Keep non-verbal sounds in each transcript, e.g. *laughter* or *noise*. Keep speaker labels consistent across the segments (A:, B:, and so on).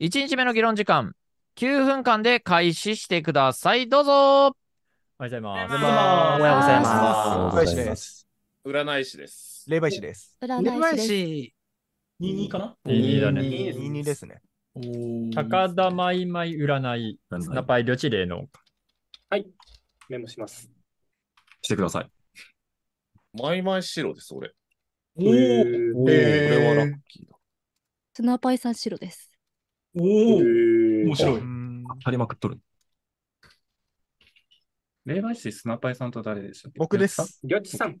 A: 1日目の議論時間、9分間で開始してください。どうぞおはようございます。おは
B: ようございます。
C: 占い
D: 師で
E: す。占い師です。霊媒師です。
F: 占い師師、
B: 22かな22だね。22ですね。
E: 高田まいまい占い、ナパイ旅地霊の。
D: メモし
G: ます。
E: してください。マイマイ白です、
D: 俺。おおこれは
H: ラッキーだ。
G: スナパイさん白です。
H: おお、面白い。ありまくっとる。
I: 霊媒師、スナパイさんと誰でし僕です。ギょッチさん。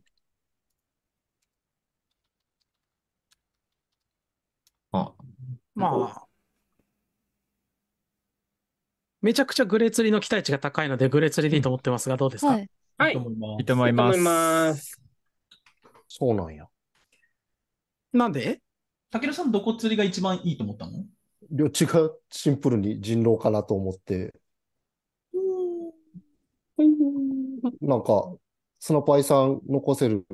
B: あ、
J: まあ。めちゃくちゃグレ釣りの期待値が高いので、グレ釣りでいいと思ってますが、どうですか、はい。
F: い。いと思いまいいます。そうなんや。なんで武田さん、どこ釣りが一番いいと思ったの
K: 領地がシンプルに人狼かなと思って、なんか、スナパイさん残せる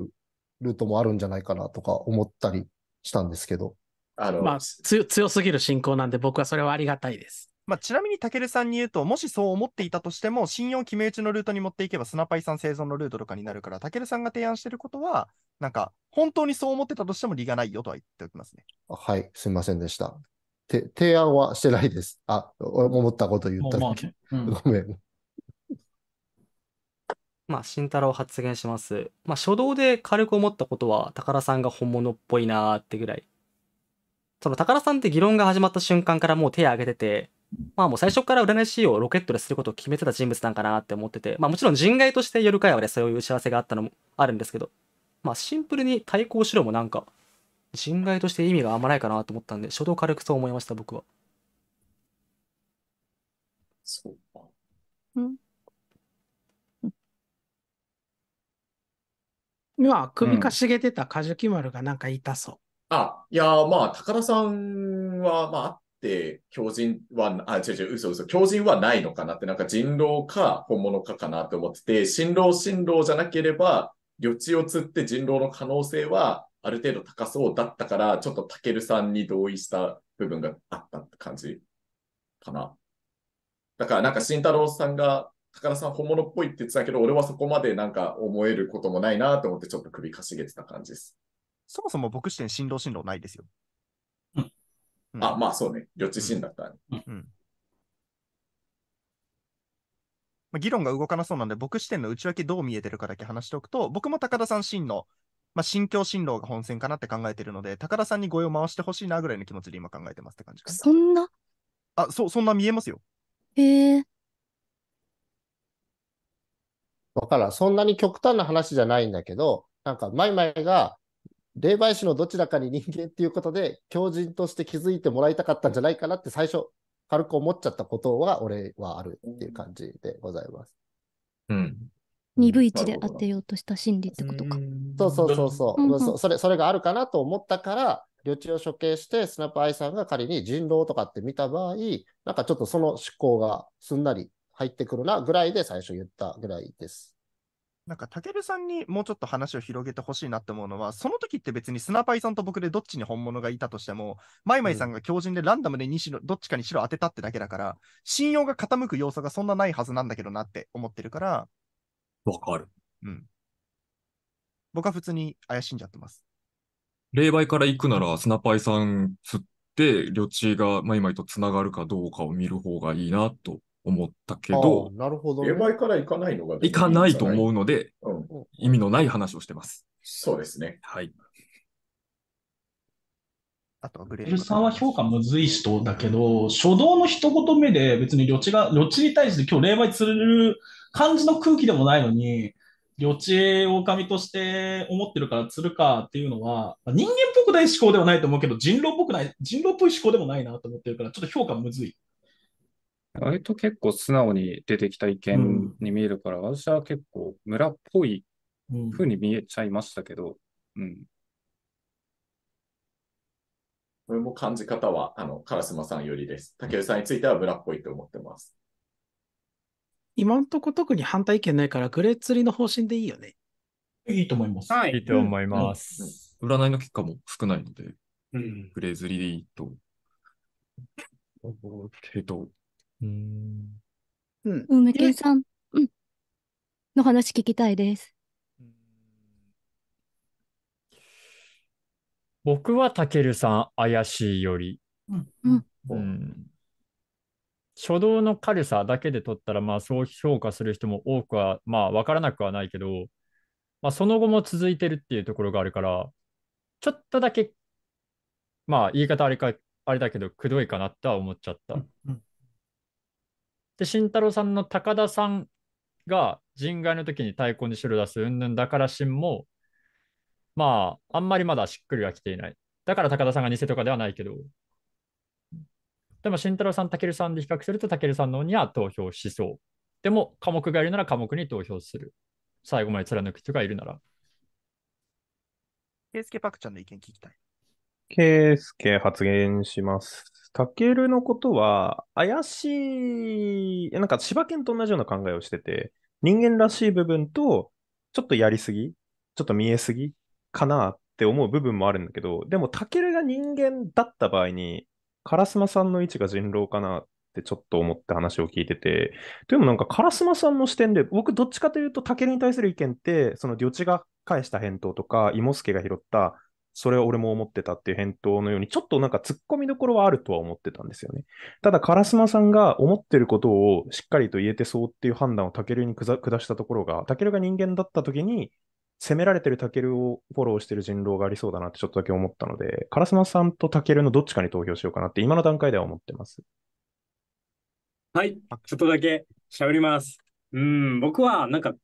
K: ルートもあるんじゃないかなとか思ったりしたんですけど。
B: あの、まあ、強すぎる信仰なんで僕はそれはありがたいです。まあ、ちなみにたけるさんに言うと、もしそう思っていたとしても、信用決め打ちのルートに持っていけば、スナパイさん生存のルートとかになるから、たけるさんが提案してることは、なんか、本当にそう思ってたとしても、利がないよとは言っておきますね。
K: はい、すみませんでした。て、提案はしてないです。あ、思ったこと言ったまあねうん、ごめん。*laughs*
L: まあ、慎太郎発言します。まあ、初動で軽く思ったことは、宝さんが本物っぽいなーってぐらい。その、宝さんって議論が始まった瞬間からもう手を挙げてて、まあもう最初から占い師をロケットですることを決めてた人物なんかなって思ってて、まあもちろん人外として夜会話でそういう打ち合わせがあったのもあるんですけど、まあシンプルに対抗しろもなんか、人外として意味があんまないかなと思ったんで、初動軽くそう思いました、僕は。そうか。
J: うん。今、首かしげてた梶木丸がなんか痛そう。
M: あ、いやまあ、高田さんは、まあ、あって、強人は、あ、違う違う、嘘嘘、強人はないのかなって、なんか人狼か本物かかなって思ってて、新郎新郎じゃなければ、旅地を釣って人狼の可能性はある程度高そうだったから、ちょっとたけるさんに同意した部分があったって感じかな。だからなんか慎太郎さんが、高田さん本物っぽいって言ってたけど、俺はそこまでなんか思えることもないなと思ってちょっと首かしげてた感じです。
B: そもそも僕視点振動振動ないですよ。
M: うん。あ、まあそうね。予知
B: 心だった、ね、うん、うん議論が動かなそうなんで、僕視点の内訳どう見えてるかだけ話しておくと、僕も高田さん真のまあ、心境新郎が本戦かなって考えてるので、高田さんに声を回してほしいなぐらいの気持ちで今考えてますって感じかな。そん
K: なあ、そう、そんな見えますよ。へえ。わからん。そんなに極端な話じゃないんだけど、なんか、マイマイが、霊媒師のどちらかに人間っていうことで、狂人として気づいてもらいたかったんじゃないかなって最初、軽く思っちゃったことは、俺はあるっていう感じでございます。
G: うん。鈍い値で当てようとした心理ってことか。
K: そうそうそうそう。うんそれそれがあるかなと思ったから、旅地を処刑して、スナップアイさんが仮に人狼とかって見た場合、なんかちょっとその思考がすんなり入ってくるなぐらいで最初言ったぐらいです。
B: なんか、武部さんにもうちょっと話を広げてほしいなって思うのは、その時って別にスナパイさんと僕でどっちに本物がいたとしても、マイマイさんが強靭でランダムで西の、どっちかに白当てたってだけだから、信用が傾く要素がそんなないはずなんだけどなって思ってるから、わかる。うん。僕は普通に怪しんじゃってます。
H: 霊媒から行くなら、スナパイさん釣って、旅地が、まいまいと繋がるかどうかを見る方がいいなと思ったけど、
K: なるほど、ね、霊媒から行か
M: ないのがいい。行かないと思うの
H: で、うん、意味のない話をしてます。
M: そうですね。
H: はい。
F: あとはグレールさんは評価むずい人だけど、初動の一言目で別に旅地が、旅地に対して今日霊媒釣れる感じの空気でもないのに、旅地狼として思ってるから釣るかっていうのは、人間っぽくない思考ではないと思うけど、人狼っぽくない、人狼っぽい思考でもないなと思ってるから、ちょっと評価むずい。
I: 割と結構素直に出てきた意見に見えるから、うん、私は結構村っぽいふうに見えちゃいましたけど、うん。うん、
M: これも感じ方は、あの、烏丸さんよりです。武井さんについては村っぽいと思ってます。
J: 今んとこ特に反対意見ないから、グレー釣りの方針でいいよね。いいと思います。はい。いいと思いま
H: す。うんうん、占いの結果も少ないので、うん、グレー釣りでいいと。けど、うん。
G: うん。梅健さん、うん。の話聞きたいです。
E: 僕はたけるさん怪しいより。うん。うん、初動の軽さだけで取ったら、まあ、そう評価する人も多くは、まあ、分からなくはないけど、まあ、その後も続いてるっていうところがあるから、ちょっとだけ、まあ、言い方あれか、あれだけど、くどいかなとは思っちゃった。うんで、慎太郎さんの高田さんが人外の時に太鼓に白出すうんぬんだからしんも、まあ、あんまりまだしっくりはきていない。だから高田さんが偽とかではないけど、でも慎太郎さん、たけるさんで比較すると、たけるさんの方には投票しそう。でも、科目がいるなら科目に投票する。最後まで貫く人がいるなら。
B: ケースケ・パクちゃんの意見聞きたい。
D: ケースケ発言します。たけるのことは、怪しい、なんか柴犬と同じような考えをしてて、人間らしい部分と、ちょっとやりすぎ、ちょっと見えすぎかなって思う部分もあるんだけど、でも、たけるが人間だった場合に、烏丸さんの位置が人狼かなってちょっと思って話を聞いてて、というのもなんか烏丸さんの視点で、僕どっちかというと竹に対する意見って、その領地が返した返答とか、ス助が拾った、それは俺も思ってたっていう返答のように、ちょっとなんか突っ込みどころはあるとは思ってたんですよね。ただ、烏丸さんが思ってることをしっかりと言えてそうっていう判断をケルに下したところが、ケルが人間だった時に、攻められてるタケルをフォローしてる人狼がありそうだなってちょっとだけ思ったので、烏丸さんとタケルのどっちかに投票しようかなって今の段階では思って
N: ます。はい、ちょっとだけ喋ります。うん、僕はなんか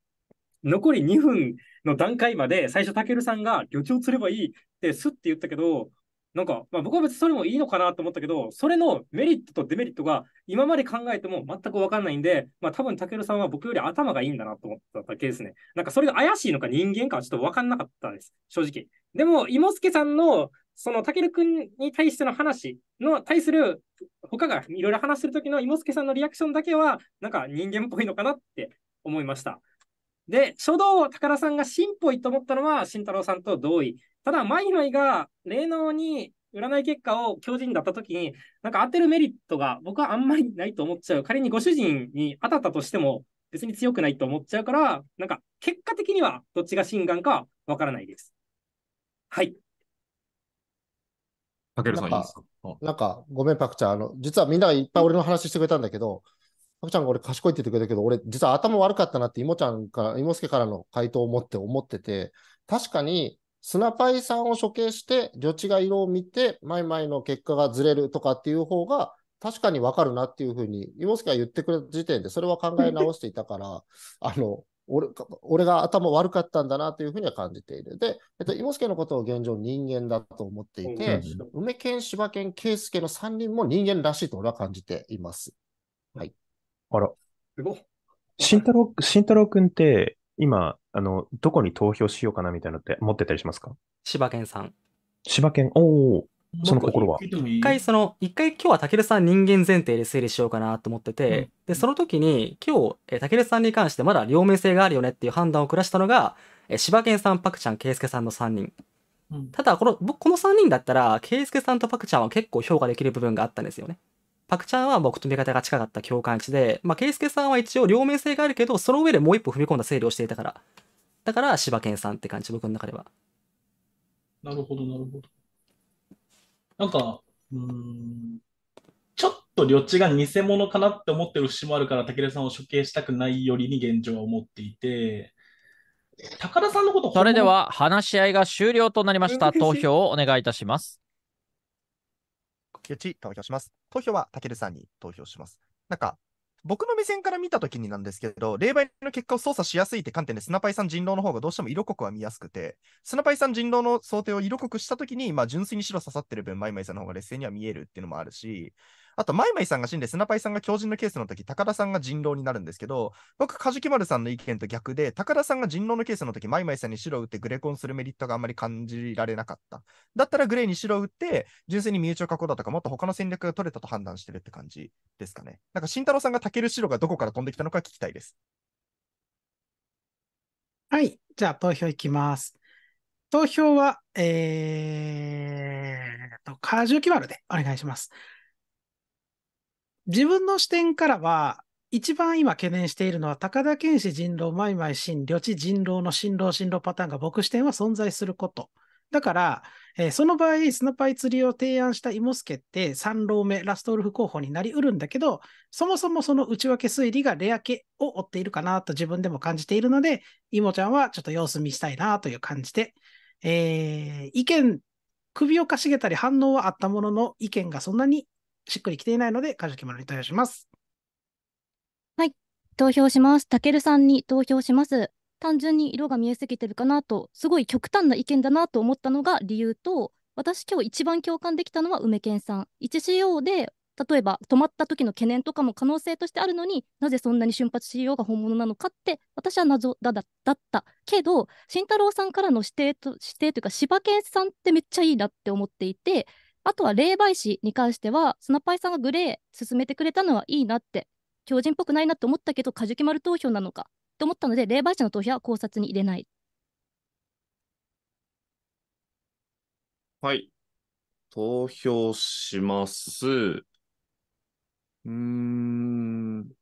N: 残り2分の段階まで最初タケルさんが魚地を釣ればいいってスッて言ったけど、なんか、まあ、僕は別にそれもいいのかなと思ったけど、それのメリットとデメリットが今まで考えても全く分かんないんで、まあ多分たけるさんは僕より頭がいいんだなと思っただけですね。なんかそれが怪しいのか人間かはちょっと分かんなかったです。正直。でも、いもすけさんの、そのたけるくんに対しての話の対する、他がいろいろ話してる時のいもすけさんのリアクションだけは、なんか人間っぽいのかなって思いました。で、書道、高田さんが進歩いと思ったのは慎太郎さんと同意。ただ、マイマイが霊能に占い結果を狂人だったときに、なんか当てるメリットが僕はあんまりないと思っちゃう。仮にご主人に当たったとしても、別に強くないと思っちゃうから、なんか結果的にはどっちが心眼かわからないです。
K: はい。かさんいいですかなんか、ごめん、パクちゃん。あの、実はみんながいっぱい俺の話してくれたんだけど、あちゃんが俺賢いって言ってくれたけど、俺実は頭悪かったなって、いちゃんから、い助からの回答を持って思ってて、確かに、スナパイさんを処刑して、女地が色を見て、前々の結果がずれるとかっていう方が、確かにわかるなっていうふうに、い助が言ってくれた時点で、それは考え直していたから、*laughs* あの、俺俺が頭悪かったんだなというふうには感じている。で、えっと、イモスケのことを現状人間だと思っていて、梅県、柴県、圭介の3人も人間らしいと俺は感じています。はい。あら。すご
D: 慎太郎、慎太郎くんって、今、あの、どこに投票しようかなみたいなのって持ってたりしますか
K: 柴
L: 犬さん。
D: 柴犬、おお。その心は。
L: 一回、その、一回今日はたけるさん人間前提で推理しようかなと思ってて、うん、で、その時に、今日、たけるさんに関してまだ両面性があるよねっていう判断を下したのが、え柴犬さん、パクちゃん、圭介さんの3人。ただ、この、僕、この3人だったら、圭介さんとパクちゃんは結構評価できる部分があったんですよね。パクちゃんは僕と見方が近かった共感値で、まあ、ケイスケさんは一応両面性があるけど、その上でもう一歩踏み込んだ整理をしていたから。だから、柴犬さんって感じ、僕の中では。
F: なるほど、なるほど。なんか、うん、ちょっと両地が偽物かなって思ってる節もあるから、武田さんを処刑したくないよりに現状は思
A: っていて、高田さんのことそれでは話し合いが終了となりました。投票をお願いいたします。竹内投票します。
B: 投票はけるさんに投票します。なんか、僕の目線から見たときになんですけど、霊媒の結果を操作しやすいって観点で、スナパイさん人狼の方がどうしても色濃くは見やすくて、スナパイさん人狼の想定を色濃くしたときに、まあ、純粋に白刺さってる分、マイマイさんの方が劣勢には見えるっていうのもあるし、あと、マイマイさんが死んで、スナパイさんが狂人のケースの時、高田さんが人狼になるんですけど、僕、カジキ丸さんの意見と逆で、高田さんが人狼のケースの時、マイマイさんに白を打ってグレコンするメリットがあんまり感じられなかった。だったらグレーに白を打って、純粋に身内を囲うだとか、もっと他の戦略が取れたと判断してるって感じですかね。なんか、慎太郎さんがタケル白がどこから飛んできたのか聞きたいです。はい。じゃあ、投票いきます。投票は、
J: えーと、カジュキルでお願いします。自分の視点からは、一番今懸念しているのは、高田健志人狼、マイマイ新、旅地人狼の新郎新郎パターンが僕視点は存在すること。だから、えー、その場合、スナパイ釣りを提案したイモスケって3浪目、ラストウルフ候補になりうるんだけど、そもそもその内訳推理がレア系を追っているかなと自分でも感じているので、イモちゃんはちょっと様子見したいなという感じで、えー、意見、首をかしげたり反応はあったものの、意見がそんなにしっくりきていないので、梶木丸に投票します。
G: はい、投票します。たけるさんに投票します。単純に色が見えすぎてるかなと、すごい極端な意見だなと思ったのが理由と、私今日一番共感できたのは梅健さん。1CO で例えば止まった時の懸念とかも可能性としてあるのになぜそんなに瞬発 CO が本物なのかって私は謎だだったけど慎太郎さんからの指定と指定というか柴犬さんってめっちゃいいなって思っていてあとは霊媒師に関しては、スナパイさんがグレー進めてくれたのはいいなって、狂人っぽくないなって思ったけど、カジキ丸投票なのかと思ったので、霊媒師の投票は考察に入れない。
C: はい。投票します。うーん。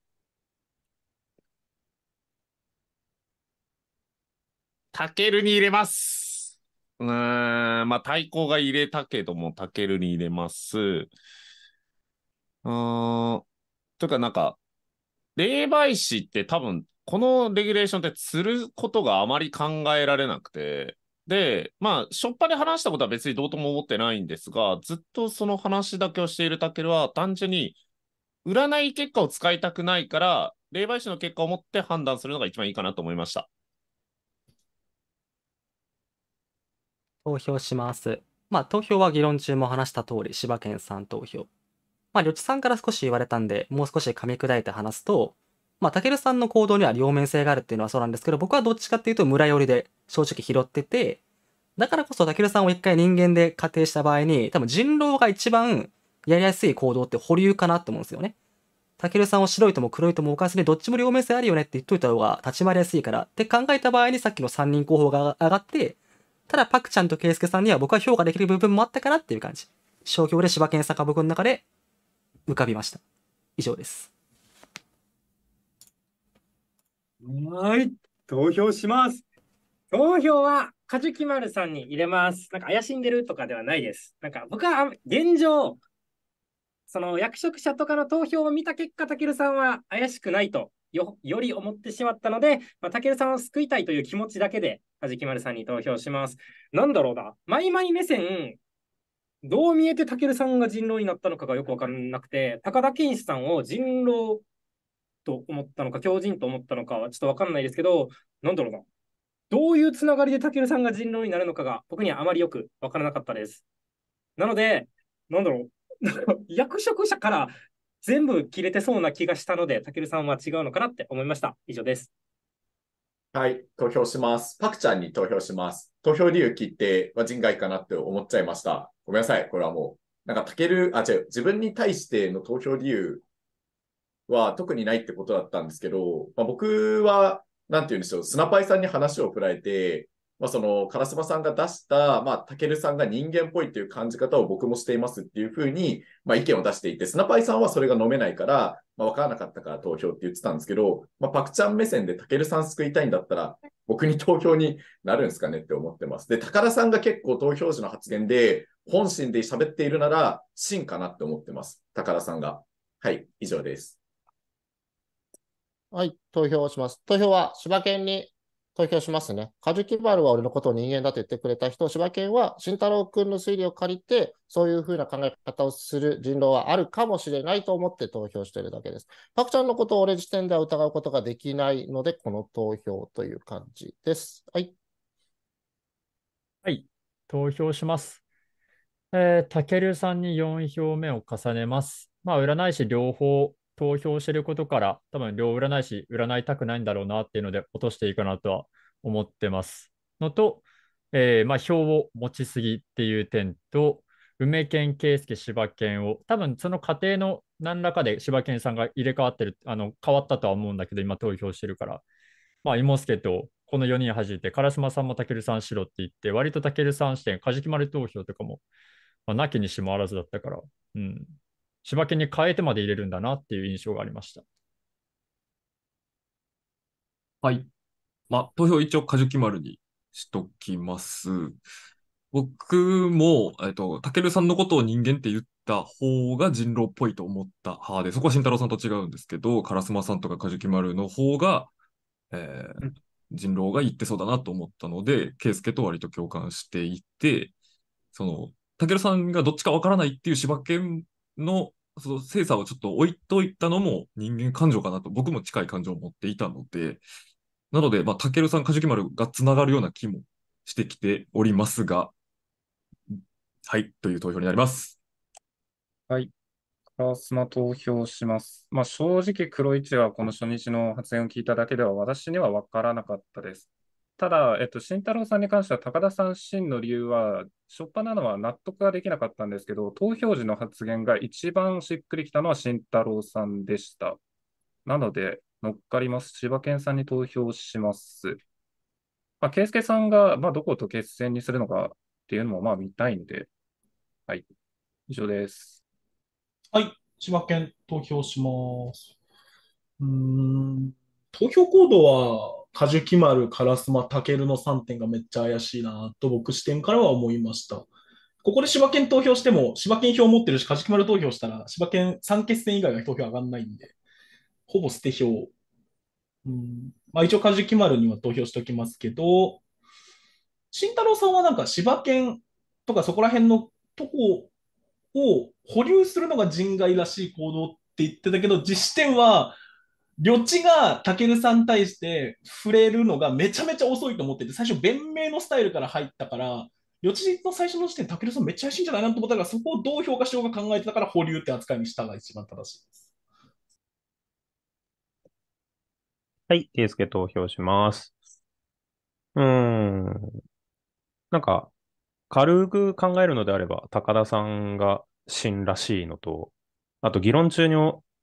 C: たけるに入れます。うん、まあ、太鼓が入れたけども、たけるに入れます。うん。というか、なんか、霊媒師って多分、このレギュレーションって釣ることがあまり考えられなくて、で、まあ、しょっぱで話したことは別にどうとも思ってないんですが、ずっとその話だけをしているたけるは、単純に、占い結果を使いたくないから、霊媒師の結果を持って判断するのが一番いいかなと思いました。
L: 投票します。まあ、投票は議論中も話した通り、柴犬さん投票。まあ、りょちさんから少し言われたんで、もう少し噛み砕いて話すと、まあ、たけるさんの行動には両面性があるっていうのはそうなんですけど、僕はどっちかっていうと村寄りで正直拾ってて、だからこそたけるさんを一回人間で仮定した場合に、多分人狼が一番やりやすい行動って保留かなって思うんですよね。たけるさんを白いとも黒いともおかずにどっちも両面性あるよねって言っといた方が立ち回りやすいからって考えた場合にさっきの3人候補が上がって、ただ、パクちゃんとケイスケさんには僕は評価できる部分もあったかなっていう感じ。小規で柴犬さんが僕の中で浮かびました。以上です。
N: はい。投票します。投票は、カジュキマさんに入れます。なんか怪しんでるとかではないです。なんか僕は現状、その役職者とかの投票を見た結果、たけるさんは怪しくないとよより思ってしまったので、まあ、たけるさんを救いたいという気持ちだけで、はじきまるさんに投票します。なんだろうな、マイマイ目線、どう見えてたけるさんが人狼になったのかがよくわからなくて、高田健一さんを人狼と思ったのか、狂人と思ったのかはちょっとわかんないですけど、なんだろうな、どういうつながりでたけるさんが人狼になるのかが、僕にはあまりよくわからなかったです。なので、なんだろう、*laughs* 役職者から全部切れてそうな気がしたので、たけるさんは違うのかなって思いました。以上です。はい、投票します。パクちゃんに投票します。投票理由切って、は人外か
M: なって思っちゃいました。ごめんなさい、これはもう。なんか、たける、あ、違う、自分に対しての投票理由は特にないってことだったんですけど、まあ、僕は、なんて言うんでしょう、スナパイさんに話を振られて、まあ、その、カラスマさんが出した、まあ、タケルさんが人間っぽいっていう感じ方を僕もしていますっていうふうに、まあ、意見を出していて、スナパイさんはそれが飲めないから、まあ、わからなかったから投票って言ってたんですけど、まあ、パクちゃん目線でタケルさん救いたいんだったら、僕に投票になるんですかねって思ってます。で、高田さんが結構投票時の発言で、本心で喋っているなら、真かなって思ってます。高田さんが。はい、以上です。
K: はい、投票をします。投票は、柴犬に投票しますね。カジキバルは俺のことを人間だと言ってくれた人、柴犬は慎太郎君の推理を借りて、そういうふうな考え方をする人狼はあるかもしれないと思って投票してるだけです。パクちゃんのことを俺時点では疑うことができないので、この投票という感じです。はい。はい、投票
E: します。えー、たけるさんに4票目を重ねます。まあ、占い師両方投票してることから、多分両占い師、占いたくないんだろうなっていうので、落としていいかなとは思ってます。のと、えー、まあ、票を持ちすぎっていう点と、梅犬、圭介、柴犬を、多分その過程の何らかで柴犬さんが入れ替わってる、あの変わったとは思うんだけど、今投票してるから、まあ、芋助とこの4人弾いて、烏丸さんもたけるさんしろって言って、割とたけるさん視点、カジキマル投票とかも、まあ、なきにしもあらずだったから、うん、柴犬に変えてまで入れるんだなっていう印象がありました。はい。まあ、投票一応、カジュキマルにしときます。
H: 僕も、えっと、たけるさんのことを人間って言った方が人狼っぽいと思った派で、そこは慎太郎さんと違うんですけど、烏丸さんとかカジュキマルの方が、えー、人狼が言ってそうだなと思ったので、圭介と割と共感していて、その、たけるさんがどっちかわからないっていう柴犬のその精査をちょっと置いといたのも人間感情かなと、僕も近い感情を持っていたので、なので、まあ、たけるさん、梶木丸がつながるような気もしてきておりますが、はい、という投票になります。
I: はい。プラスマ投票します。まあ、正直、黒市はこの初日の発言を聞いただけでは私には分からなかったです。ただ、えっと、慎太郎さんに関しては、高田さん真の理由は、しょっぱなのは納得ができなかったんですけど、投票時の発言が一番しっくりきたのは慎太郎さんでした。なので、乗っかります。千葉県さんに投票します。まあ、圭介さんが、まあ、どこと決戦にするのかっていうのも、まあ、見たいんで、はい。以上です。
F: はい。千葉県投票します。うん、投票行動は、カジュキマル、カラスマ、タケルの3点がめっちゃ怪しいなと僕視点からは思いました。ここで柴犬投票しても、柴犬票持ってるし、カジキマル投票したら、柴犬3決戦以外は投票上がんないんで、ほぼ捨て票。うん、まあ一応カジキマルには投票しておきますけど、慎太郎さんはなんか柴犬とかそこら辺のとこを保留するのが人外らしい行動って言ってたけど、実施点はよ地がたけるさんに対して触れるのがめちゃめちゃ遅いと思ってて、最初、弁明のスタイルから入ったから、呂地の最初の時点、たけるさんめっちゃ怪しいんじゃないなと思ったから、そこをどう評価しようか考えてたから、保留って扱いにしたが一番正しいです。
D: はい、テイス投票します。うん。なんか、軽く考えるのであれば、高田さんが真らしいのと、あと議論中に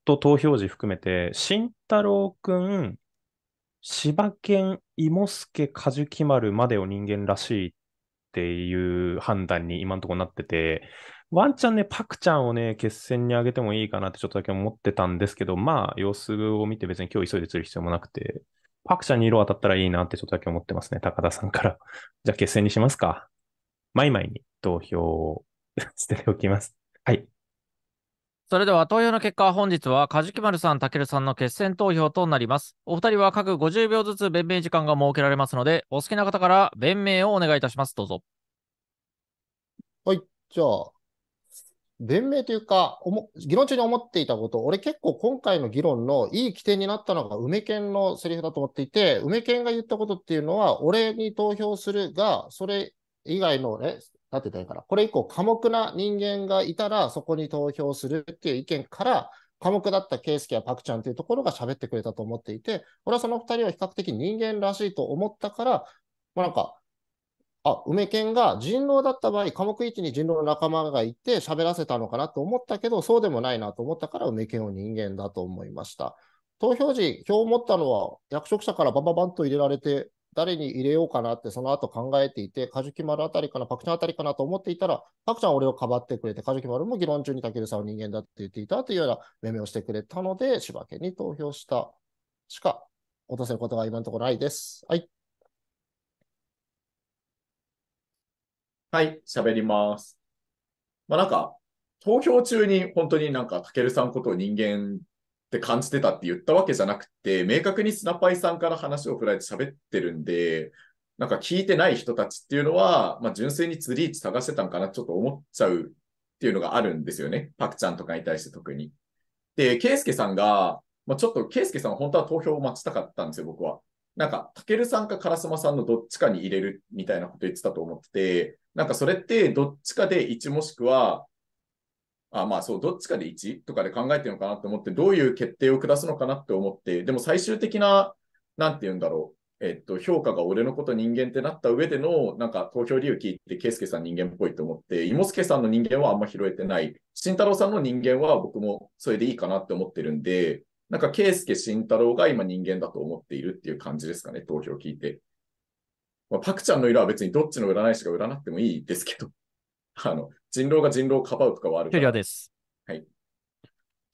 D: と投票時含めて、慎太郎くん、柴犬、芋助、梶木丸までを人間らしいっていう判断に今のところなってて、ワンチャンね、パクちゃんをね、決戦に上げてもいいかなってちょっとだけ思ってたんですけど、まあ、様子を見て別に今日急いで釣る必要もなくて、パクちゃんに色当たったらいいなってちょっとだけ思ってますね、高田さんから。*laughs* じゃあ決戦にしますか。マイマイに投票を捨てておきます。はい。
A: それでは投票の結果、本日は梶木丸さん、たけるさんの決選投票となります。お二人は各50秒ずつ弁明時間が設けられますので、お好きな方から弁明をお願いいたします。どうぞ。
K: はい、じゃあ、弁明というか、おも議論中に思っていたこと、俺結構今回の議論のいい起点になったのが梅健のセリフだと思っていて、梅健が言ったことっていうのは、俺に投票するが、それ以外のね、立てたいから、これ以降、寡黙な人間がいたら、そこに投票するっていう意見から、寡黙だった圭介やパクちゃんというところが喋ってくれたと思っていて、俺はその2人は比較的人間らしいと思ったから、まあ、なんか、あ、梅犬が人狼だった場合、寡黙位置に人狼の仲間がいて喋らせたのかなと思ったけど、そうでもないなと思ったから梅犬を人間だと思いました。投票時、票を持ったのは役職者からバババンと入れられて、誰に入れようかなって、その後考えていて、カジキ丸あたりかな、パクチゃんあたりかなと思っていたら、パクちゃんは俺をかばってくれて、カジキ丸も議論中にたけるさんは人間だって言っていたというような目目をしてくれたので、柴犬に投票したしか落とせることが今のところないです。はい。はい、喋
M: ります。まあなんか、投票中に本当になんか、たけるさんこと人間って感じてたって言ったわけじゃなくて、明確にスナパイさんから話を振られて喋ってるんで、なんか聞いてない人たちっていうのは、まあ、純粋に釣り位置探してたんかなちょっと思っちゃうっていうのがあるんですよね。パクちゃんとかに対して特に。で、ケイスケさんが、まあ、ちょっとケイスケさんは本当は投票を待ちたかったんですよ、僕は。なんか、タケルさんか烏丸さんのどっちかに入れるみたいなこと言ってたと思ってて、なんかそれってどっちかで1もしくはあまあそう、どっちかで1とかで考えてるのかなと思って、どういう決定を下すのかなって思って、でも最終的な、なんて言うんだろう、えっと、評価が俺のこと人間ってなった上での、なんか投票理由聞いて、圭介さん人間っぽいと思って、すけさんの人間はあんま拾えてない、慎太郎さんの人間は僕もそれでいいかなって思ってるんで、なんか圭介慎太郎が今人間だと思っているっていう感じですかね、投票聞いて。まあ、パクちゃんの色は別にどっちの占い師が占ってもいいですけど。あの、人狼が人狼をかばうとかはある終了です。はい。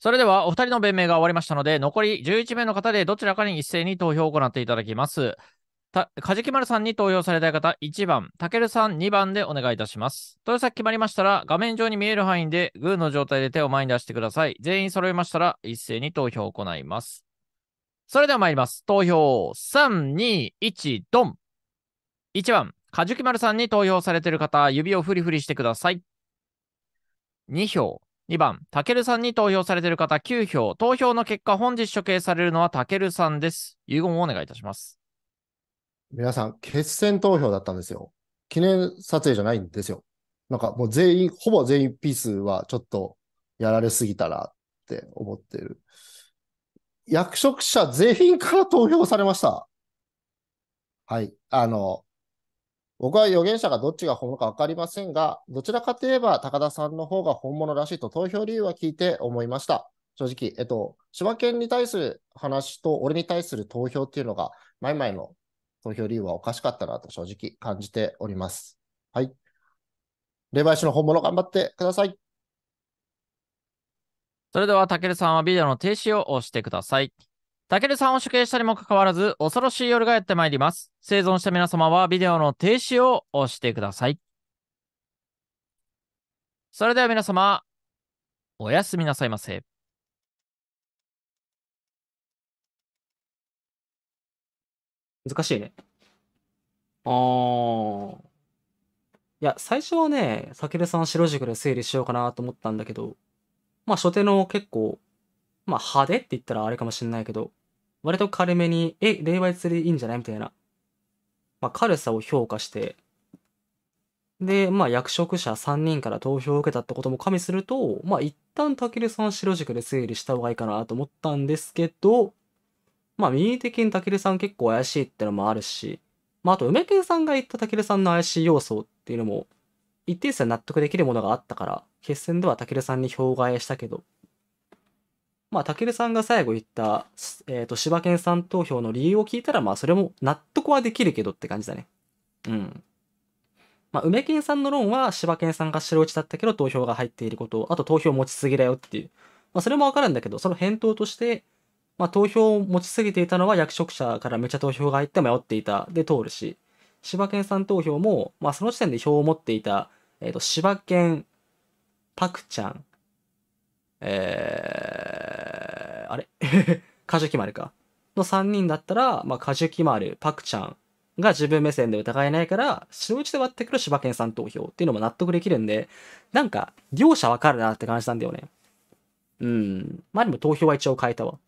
A: それでは、お二人の弁明が終わりましたので、残り11名の方でどちらかに一斉に投票を行っていただきます。たカジキマルさんに投票されたい方、1番、たけるさん、2番でお願いいたします。投票先決まりましたら、画面上に見える範囲でグーの状態で手を前に出してください。全員揃いましたら、一斉に投票を行います。それでは参ります。投票、3、2、1、ドン !1 番、カジュキマルさんに投票されている方、指をフリフリしてください。2票。2番、たけるさんに投票されている方、9票。投票の結果、本日処刑されるのはたけるさんです。遺言をお願いいたします。
K: 皆さん、決選投票だったんですよ。記念撮影じゃないんですよ。なんかもう全員、ほぼ全員ピースはちょっとやられすぎたらって思ってる。役職者全員から投票されました。はい。あの、僕は預言者がどっちが本物か分かりませんが、どちらかといえば高田さんの方が本物らしいと投票理由は聞いて思いました。正直、えっと、柴犬に対する話と俺に対する投票っていうのが、前々の投票理由はおかしかったなと正直感じております。はい。霊媒師の本物頑張ってください。それでは、たけるさ
A: んはビデオの停止を押してください。タケルさんを処刑したにもかかわらず、恐ろしい夜がやってまいります。生存した皆様はビデオの停止を押してください。それでは皆様、おやすみなさいませ。
L: 難しいね。あー。いや、最初はね、たケルさん白軸で整理しようかなと思ったんだけど、まあ、初手の結構まあ派手って言ったらあれかもしんないけど、割と軽めに、え、霊媒釣りいいんじゃないみたいな。まあ軽さを評価して、で、まあ役職者3人から投票を受けたってことも加味すると、まあ一旦たけるさん白軸で整理した方がいいかなと思ったんですけど、まあ右的にたけるさん結構怪しいってのもあるし、まああと梅健さんが言ったたけるさんの怪しい要素っていうのも、一定数納得できるものがあったから、決戦ではたけるさんに票替えしたけど、まあ、たけるさんが最後言った、えっ、ー、と、柴犬さん投票の理由を聞いたら、まあ、それも納得はできるけどって感じだね。うん。まあ、梅金さんの論は柴犬さんが白打ちだったけど投票が入っていること、あと投票持ちすぎだよっていう。まあ、それもわかるんだけど、その返答として、まあ、投票を持ちすぎていたのは役職者からめちゃ投票が入って迷っていたで通るし、柴犬さん投票も、まあ、その時点で票を持っていた、えっ、ー、と、柴犬、パクちゃん、えー、あれカジュキマルか。の3人だったら、まあ、カジュキマル、パクちゃんが自分目線で疑えないから、白打ちで割ってくる柴犬さん投票っていうのも納得できるんで、なんか、両者わかるなって感じなんだよね。うん。まあでも投票は一応変えたわ。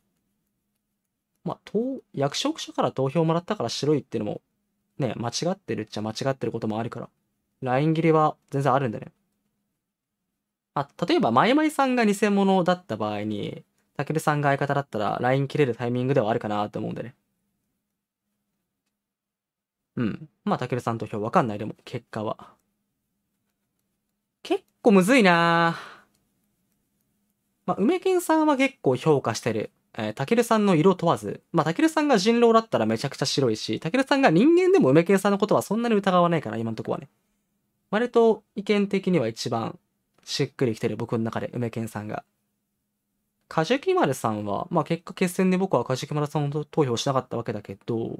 L: まあ、役職者から投票もらったから白いっていうのも、ね、間違ってるっちゃ間違ってることもあるから、ライン切りは全然あるんだね。あ、例えば、まいさんが偽物だった場合に、たけるさんが相方だったら LINE 切れるタイミングではあるかなと思うんでね。うん。まあ、たけるさん投票わかんない。でも、結果は。結構むずいなまあ、梅健さんは結構評価してる。えー、たけるさんの色問わず。まあ、たけるさんが人狼だったらめちゃくちゃ白いし、たけるさんが人間でも梅健さんのことはそんなに疑わないから、今んとこはね。割と意見的には一番しっくりきてる僕の中で梅健さんが。キマ丸さんは、まあ結果決戦で僕はキマ丸さんを投票しなかったわけだけど、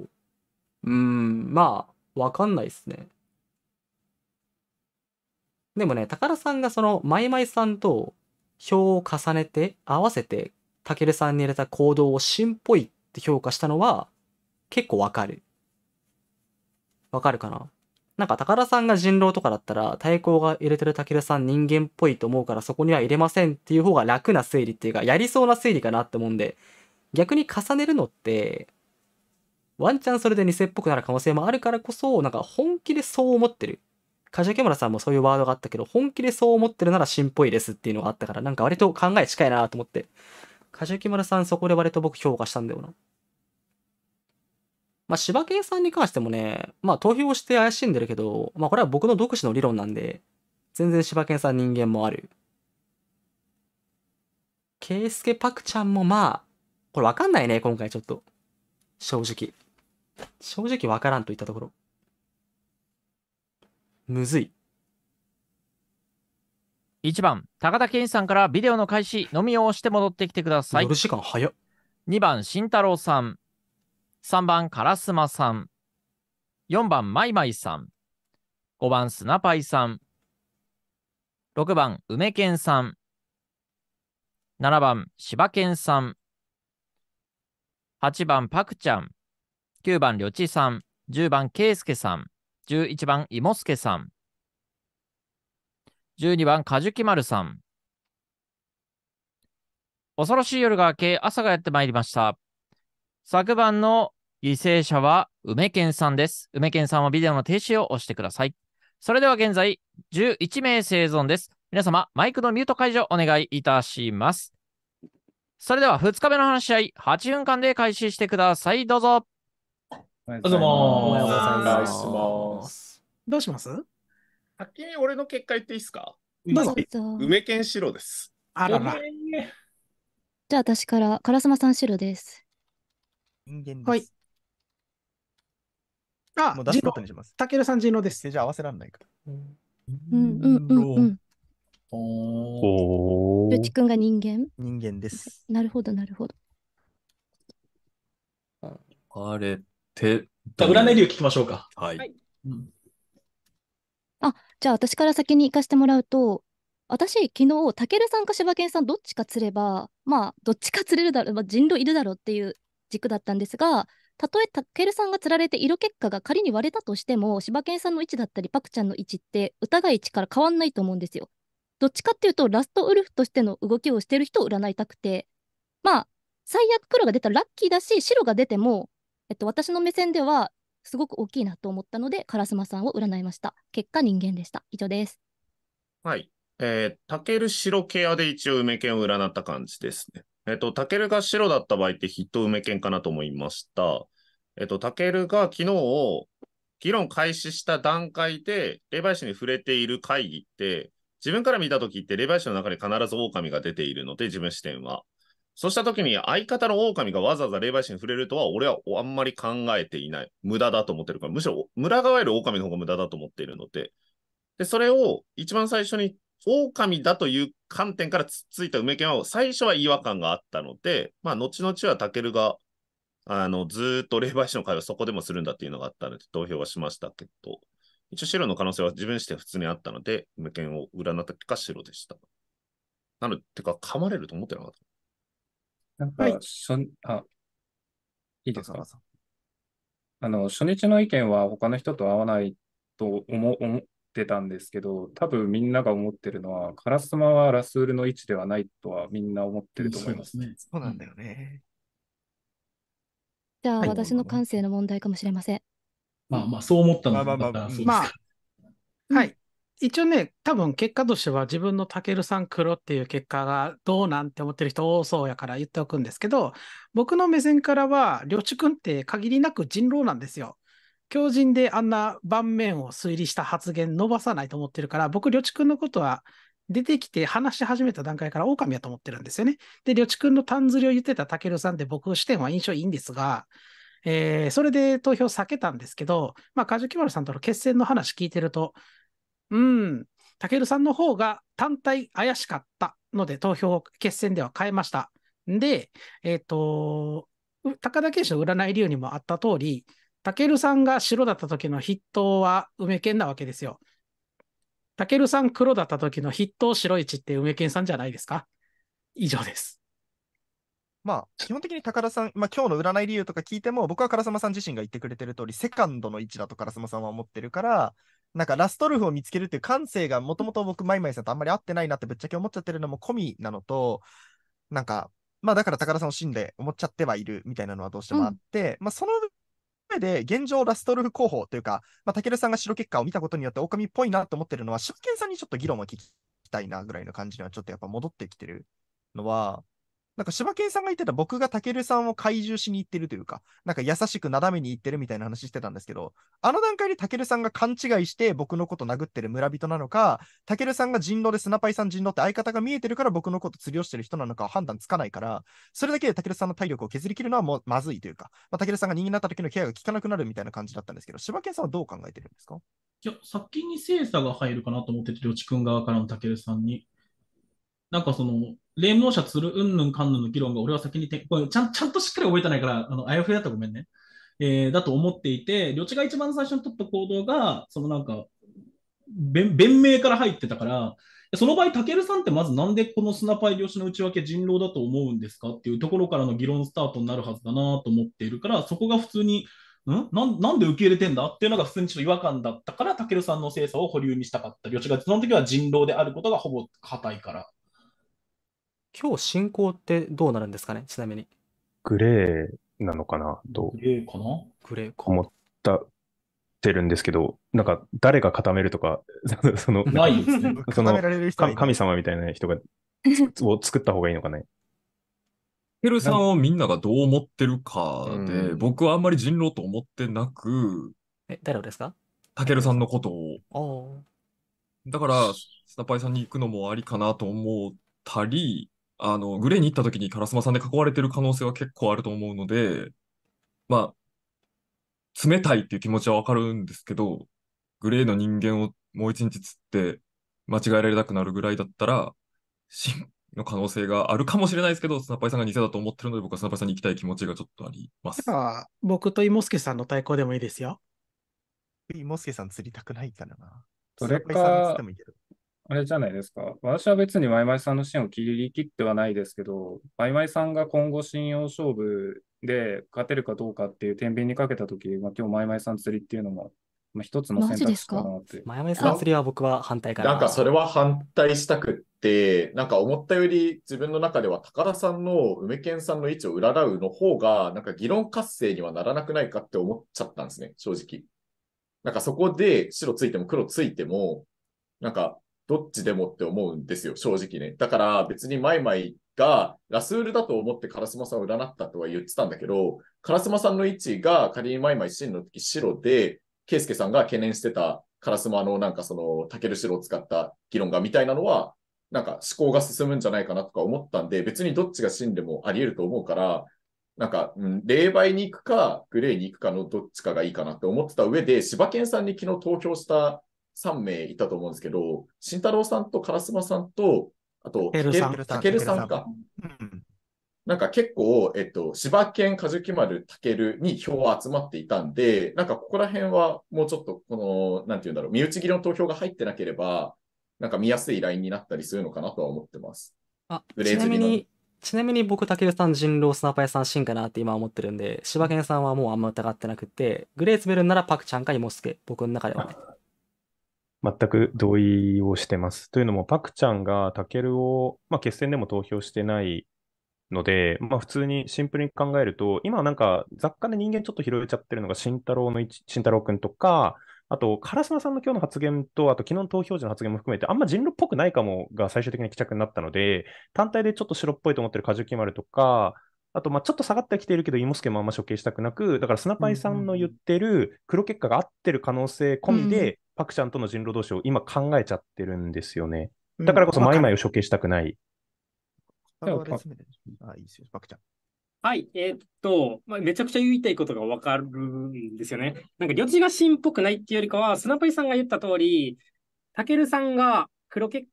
L: うん、まあ、わかんないっすね。でもね、高田さんがその、マイマイさんと票を重ねて、合わせて、たけるさんに入れた行動を新っぽいって評価したのは、結構わかる。わかるかななんか高田さんが人狼とかだったら、対抗が入れてるたけるさん人間っぽいと思うからそこには入れませんっていう方が楽な推理っていうか、やりそうな推理かなって思うんで、逆に重ねるのって、ワンチャンそれで偽っぽくなる可能性もあるからこそ、なんか本気でそう思ってる。梶木村さんもそういうワードがあったけど、本気でそう思ってるなら芯っぽいですっていうのがあったから、なんか割と考え近いなと思って。梶木村さんそこで割と僕評価したんだよな。まあ、柴犬さんに関してもね、まあ、投票して怪しんでるけど、まあ、これは僕の独自の理論なんで、全然柴犬さん人間もある。ケイスケパクちゃんもまあ、これわかんないね、今回ちょっと。正直。正直わからんといったところ。むずい。
A: 1番、高田健さんからビデオの開始のみを押して戻ってきてください。夜時間早っ。2番、慎太郎さん。3番、カラスマさん。4番、マイマイさん。5番、スナパイさん。6番、梅健さん。7番、柴犬さん。8番、パクちゃん。9番、りょちさん。10番、けいすけさん。11番、いもすけさん。12番、かじュきまるさん。恐ろしい夜が明け、朝がやってまいりました。昨晩の犠牲者は梅健さんです。梅健さんはビデオの停止を押してください。それでは現在、11名生存です。皆様、マイクのミュート解除お願いいたします。それでは2日目の話し合い、8分間で開始してください。どうぞ。おはようござい
F: ます。おます
J: どうします先に俺の結果言っていいですか
C: どうぞ。梅健四郎です。あらら。
G: じゃあ私から、烏丸さん四郎です。人間です。はい。
B: あ、もう出すことにします。たけるさん、人狼です。じゃあ合わせられないかうん
G: うんうんうん。
A: お
C: お。ルチ
G: 君が人間
B: 人間です。
G: なるほど、なるほど。
H: あれって。じゃあ、
F: 占い理由聞きましょうか。はい。はいうん、
G: あ、じゃあ私から先に行かせてもらうと、私、昨日、たけるさんか柴犬さん、どっちか釣れば、まあ、どっちか釣れるだろう、まあ、人狼いるだろうっていう軸だったんですが、たとえタケルさんが釣られて色結果が仮に割れたとしても、柴犬さんの位置だったり、パクちゃんの位置って疑い位置から変わんないと思うんですよ。どっちかっていうと、ラストウルフとしての動きをしてる人を占いたくて、まあ、最悪黒が出たらラッキーだし、白が出ても、えっと、私の目線ではすごく大きいなと思ったので、カラスマさんを占いました。結果、人間でした。以上です。
C: はい。えー、タケル白ケアで一応梅犬を占った感じですね。えっと、タケルが白だった場合って筆頭梅犬かなと思いました。えっと、タケルが昨日を議論開始した段階で、霊媒師に触れている会議って、自分から見たときって霊媒師の中に必ず狼が出ているので、自分視点は。そうしたときに相方の狼がわざわざ霊媒師に触れるとは、俺はあんまり考えていない。無駄だと思ってるから、むしろ、村側より狼の方が無駄だと思っているので。で、それを一番最初に狼だという観点からつっついた梅犬は最初は違和感があったので、まあ、後々はタケルが、あの、ずっと霊媒師の会話そこでもするんだっていうのがあったので、投票はしましたけど、一応白の可能性は自分して普通にあったので、梅犬を占った結果白でした。なので、てか噛まれると思ってなかっ
I: た。なんか、はい、ん、あ、いいですかあの、初日の意見は他の人と合わないと思、う、ってたんですけど、多分みんなが思ってるのは、カラスマはラスールの位置ではないとはみんな思ってると思います。ね、そ
M: うなんだ
F: よね。
G: じゃあ、私の感性の問題かもしれません。
F: まあまあ、そう思ったのまあまあまあ、まあ、
G: はい。一応ね、多
J: 分結果としては自分のたけるさん黒っていう結果がどうなんて思ってる人多そうやから言っておくんですけど、僕の目線からは、りょうちくんって限りなく人狼なんですよ。強靭であんな盤面を推理した発言伸ばさないと思ってるから、僕、りょちくんのことは出てきて話し始めた段階から狼やと思ってるんですよね。で、りょちくんの単ずりを言ってたたけるさんって僕視点は印象いいんですが、えー、それで投票避けたんですけど、まあ、梶木丸さんとの決戦の話聞いてると、うん、たけるさんの方が単体怪しかったので投票を決戦では変えました。で、えっ、ー、と、高田健士の占い理由にもあった通り、たけるさんが白だった時の筆頭は梅犬なわけですよ。たけるさん黒
B: だった時の筆頭白市って梅犬さんじゃないですか以上です。まあ、基本的に高田さん、まあ、今日の占い理由とか聞いても、僕は唐様さん自身が言ってくれてる通り、セカンドの位置だと唐沢さんは思ってるから、なんかラストルフを見つけるっていう感性がもともと僕、マイマイさんとあんまり合ってないなってぶっちゃけ思っちゃってるのも込みなのと、なんか、まあだから高田さんを死んで思っちゃってはいるみたいなのはどうしてもあって、うん、まあそので現状ラストルフ候補というか、まあ、タケさんが白結果を見たことによって狼っぽいなと思ってるのは、柴犬さんにちょっと議論を聞きたいなぐらいの感じにはちょっとやっぱ戻ってきてるのは、なんか柴犬さんが言ってた僕がたけるさんを怪獣しに行ってるというか、なんか優しくなだめに行ってるみたいな話してたんですけど、あの段階でたけるさんが勘違いして僕のこと殴ってる村人なのか、たけるさんが人狼でスナパイさん人狼って相方が見えてるから僕のこと釣りをしてる人なのか判断つかないから、それだけでたけるさんの体力を削り切るのはもうまずいというか、たけるさんが人間になった時のケアが効かなくなるみたいな感じだったんですけど、柴犬さんはどう考えてるんですかいや、先に精査が入るかなと思ってて、りょちくん
F: 側からのたけるさんに。なんかその、霊能者つるうんぬんかんぬんの議論が俺は先にてこれちゃん、ちゃんとしっかり覚えてないから、あのあやふやだったらごめんね。えー、だと思っていて、旅地が一番最初に取った行動が、そのなんか、弁明から入ってたから、その場合、たけるさんってまずなんでこの砂パイ漁師の内訳人狼だと思うんですかっていうところからの議論スタートになるはずだなと思っているから、そこが普通に、んなんで受け入れてんだっていうのが普通にちょっと違和感だったから、たけるさんの精査を保留にしたかった。旅地がその時は人
L: 狼であることがほぼ固いから。今日進行ってどうなるんですかねちなみに。
D: グレーなのかなグレーかなグレーか。思ったてるんですけど、なんか誰が固めるとか、*laughs* その、ないですね。*laughs* その神様みたいな人が、*laughs* を作った方がいいのかね。
H: ヘルさんをみんながどう思ってるかで、僕はあんまり人狼と思ってなく、え、誰ですかたけるさんのことを。だから、スタパイさんに行くのもありかなと思ったり、あの、グレーに行った時にカラスマさんで囲われてる可能性は結構あると思うので、まあ、冷たいっていう気持ちはわかるんですけど、グレーの人間をもう一日釣って間違えられなくなるぐらいだったら、真の可能性があるかもしれないですけど、スナパイさんが偽だと思ってるので、僕はスナパイさんに行きたい気持ちがちょっとあり
J: ます。
B: 僕とイモスケさんの対抗でもいいですよ。イモスケさん釣りたくないからな。
H: それか、
B: あれじゃないです
I: か。私は別にマイマイさんの支援を切り切ってはないですけど、マイマイさんが今後信用勝負で勝てるかどうかっていう天秤にかけたとき、まあ、今日マイマイさん釣りっていうのも、まあ、一つ
M: の選択肢かな
L: って。マイマイさん釣りは僕は反対かな。なんかそれは
M: 反対したくって、なんか思ったより自分の中では高田さんの梅健さんの位置を占うの方が、なんか議論活性にはならなくないかって思っちゃったんですね、正直。なんかそこで白ついても黒ついても、なんかどっちでもって思うんですよ、正直ね。だから別にマイマイがラスールだと思ってカラスマさんを占ったとは言ってたんだけど、カラスマさんの位置が仮にマイマイ真の時白で、ケイスケさんが懸念してたカラスマのなんかそのタケル白を使った議論がみたいなのは、なんか思考が進むんじゃないかなとか思ったんで、別にどっちが真でもあり得ると思うから、なんか、うん、霊媒に行くか、グレーに行くかのどっちかがいいかなって思ってた上で、柴犬さんに昨日投票した3名いたと思うんですけど、慎太郎さんと烏丸さんと、あと、たけるさんか。なんか結構、えっと、柴犬梶木丸たけるに票は集まっていたんで、なんかここら辺はもうちょっとこの、なんていうんだろう、身内切りの投票が入ってなければ、なんか見やすいラインになったりするのかなとは思ってます。
L: あ、ちなみに、ちなみに僕、たけるさん、人狼、スナパイさん、シンかなって今思ってるんで、柴犬さんはもうあんま疑ってなくて、グレーツベルならパクちゃんかイモスケ、僕の中では。
D: 全く同意をしてます。というのも、パクちゃんがタケルを、まあ、決戦でも投票してないので、まあ、普通にシンプルに考えると、今なんか雑貨で人間ちょっと拾えちゃってるのが慎太郎の慎太郎くんとか、あと、烏丸さんの今日の発言と、あと昨日の投票時の発言も含めて、あんま人狼っぽくないかもが最終的に帰着になったので、単体でちょっと白っぽいと思ってる梶木丸とか、あと、まあちょっと下がってきているけど、イモスケもあんま処刑したくなく、だからスナパイさんの言ってる黒結果が合ってる可能性込みで、パクちゃんとの人狼同士を今考えちゃってるんですよね。だからこそ、マイマイを処刑したくない。
B: あ、いいですよ、パク
N: ちゃん。はい、えー、っと、まあ、めちゃくちゃ言いたいことがわかるんですよね。なんか、両地がしっぽくないっていうよりかは、スナパリさんが言った通り、たけるさんが黒結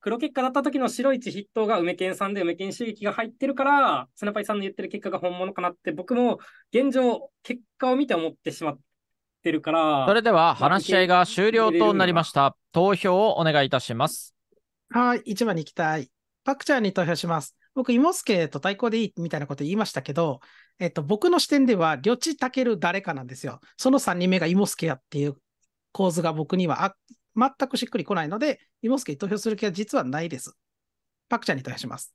N: 黒結果だった時の白一筆頭が梅健さんで梅健収益が入ってるから、スナパイさんの言ってる結果が本物かなって僕も現状結果を見て思ってしまっってるから。それでは話し合いが終了となり
A: ました。投票をお願いいたします。
J: はい、1番に行きたい。パクチャーに投票します。僕、イモスケと対抗でいいみたいなこと言いましたけど、えっと、僕の視点では、りょちたける誰かなんですよ。その3人目がイモスケやっていう構図が僕には全くしっくりこないので、イモスケに
B: 投票する気は実はないです。パクチャーに投票します。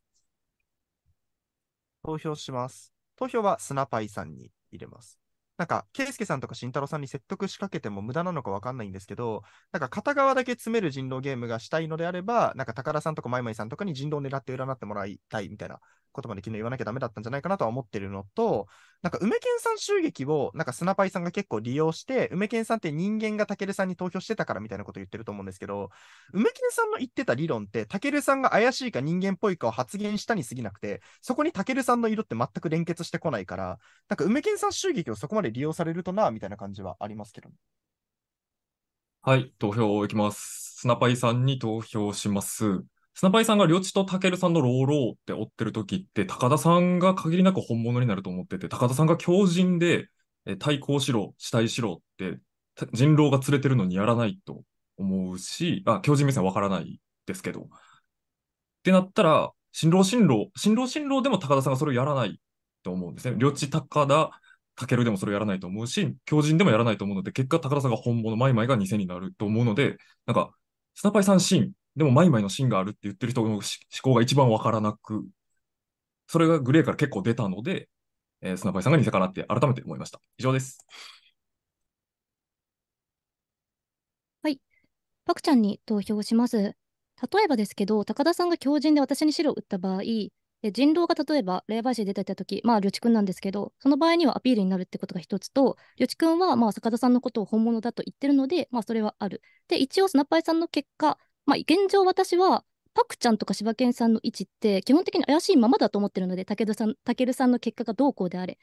B: 投票します。投票はスナパイさんに入れます。なんか、ケイスケさんとか慎太郎さんに説得しかけても無駄なのか分かんないんですけど、なんか片側だけ詰める人狼ゲームがしたいのであれば、なんか高田さんとかまいまいさんとかに人狼を狙って占ってもらいたいみたいなことまで昨日言わなきゃダメだったんじゃないかなとは思ってるのと、なんか梅健さん襲撃をなんかスナパイさんが結構利用して、梅健さんって人間がたけるさんに投票してたからみたいなこと言ってると思うんですけど、梅健さんの言ってた理論って、たけるさんが怪しいか人間っぽいかを発言したに過ぎなくて、そこにたけるさんの色って全く連結してこないから、なんか梅健さん襲撃をそこまでで利用されるとな、みたいな感じはありますけど、ね、
H: はい、投票いきます。スナパイさんに投票します。スナパイさんが両地とたけるさんのローローって追ってる時って、高田さんが限りなく本物になると思ってて、高田さんが強靭で、え対抗しろ、死体しろって、人狼が連れてるのにやらないと思うし、あ、強靭目線はわからないですけど。ってなったら、新郎新郎、新郎新郎でも高田さんがそれをやらないと思うんですね。両地高田、タケルでもそれやらないと思うし、狂人でもやらないと思うので、結果、高田さんが本物、マイマイが偽になると思うので、なんか、スナパイさんシーン、でもマイマイのシーンがあるって言ってる人の思考が一番わからなく、それがグレーから結構出たので、えー、スナパイさんが偽かなって改めて思いました。以上です。
G: はい。パクちゃんに投票します。例えばですけど、高田さんが狂人で私に白を打った場合、で人狼が例えば霊媒師で出てた時まあ呂地君なんですけどその場合にはアピールになるってことが一つと呂地君はまあ坂田さんのことを本物だと言ってるのでまあそれはあるで一応スナパイさんの結果まあ現状私はパクちゃんとか柴犬さんの位置って基本的に怪しいままだと思ってるので武田さん武さんの結果がどうこうであれ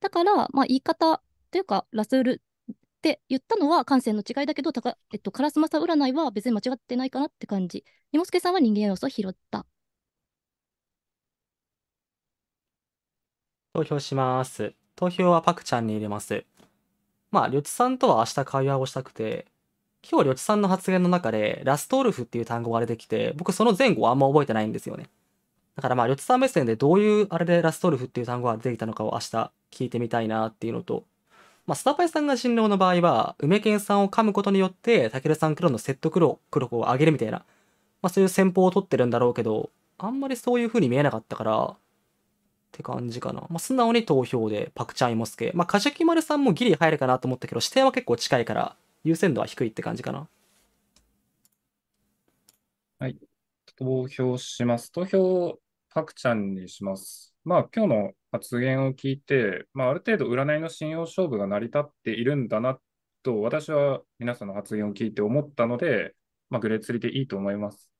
G: だからまあ言い方というかラスールって言ったのは感性の違いだけど、たかえっと、ラスさん占いは別に間違ってないかなって感じ。にモスケさんは人間要素を拾った。
L: 投票します。投票はパクちゃんに入れます。まあ、りょちさんとは明日会話をしたくて、今日りょちさんの発言の中で、ラストウルフっていう単語が出てきて、僕その前後あんま覚えてないんですよね。だからまあ、りょちさん目線でどういうあれでラストウルフっていう単語が出てきたのかを明日聞いてみたいなっていうのと、まあ、スタパイさんが新郎の場合は、梅健さんを噛むことによって、たけるさん黒の説得力を上げるみたいな、まあそういう戦法を取ってるんだろうけど、あんまりそういう風に見えなかったから、って感じかな。まあ、素直に投票でパクチャイモスケ。まあ、カジキマルさんもギリ入るかなと思ったけど、視点は結構近いから、優先度は低いって感じかな。
I: はい。投票します。投票、パクちゃんにします。まあ、今日の発言を聞いて、まあ、ある程度占いの信用勝負が成り立っているんだなと、私は皆さんの発言を聞いて思ったので、まあ、グレー釣りでいいと思います。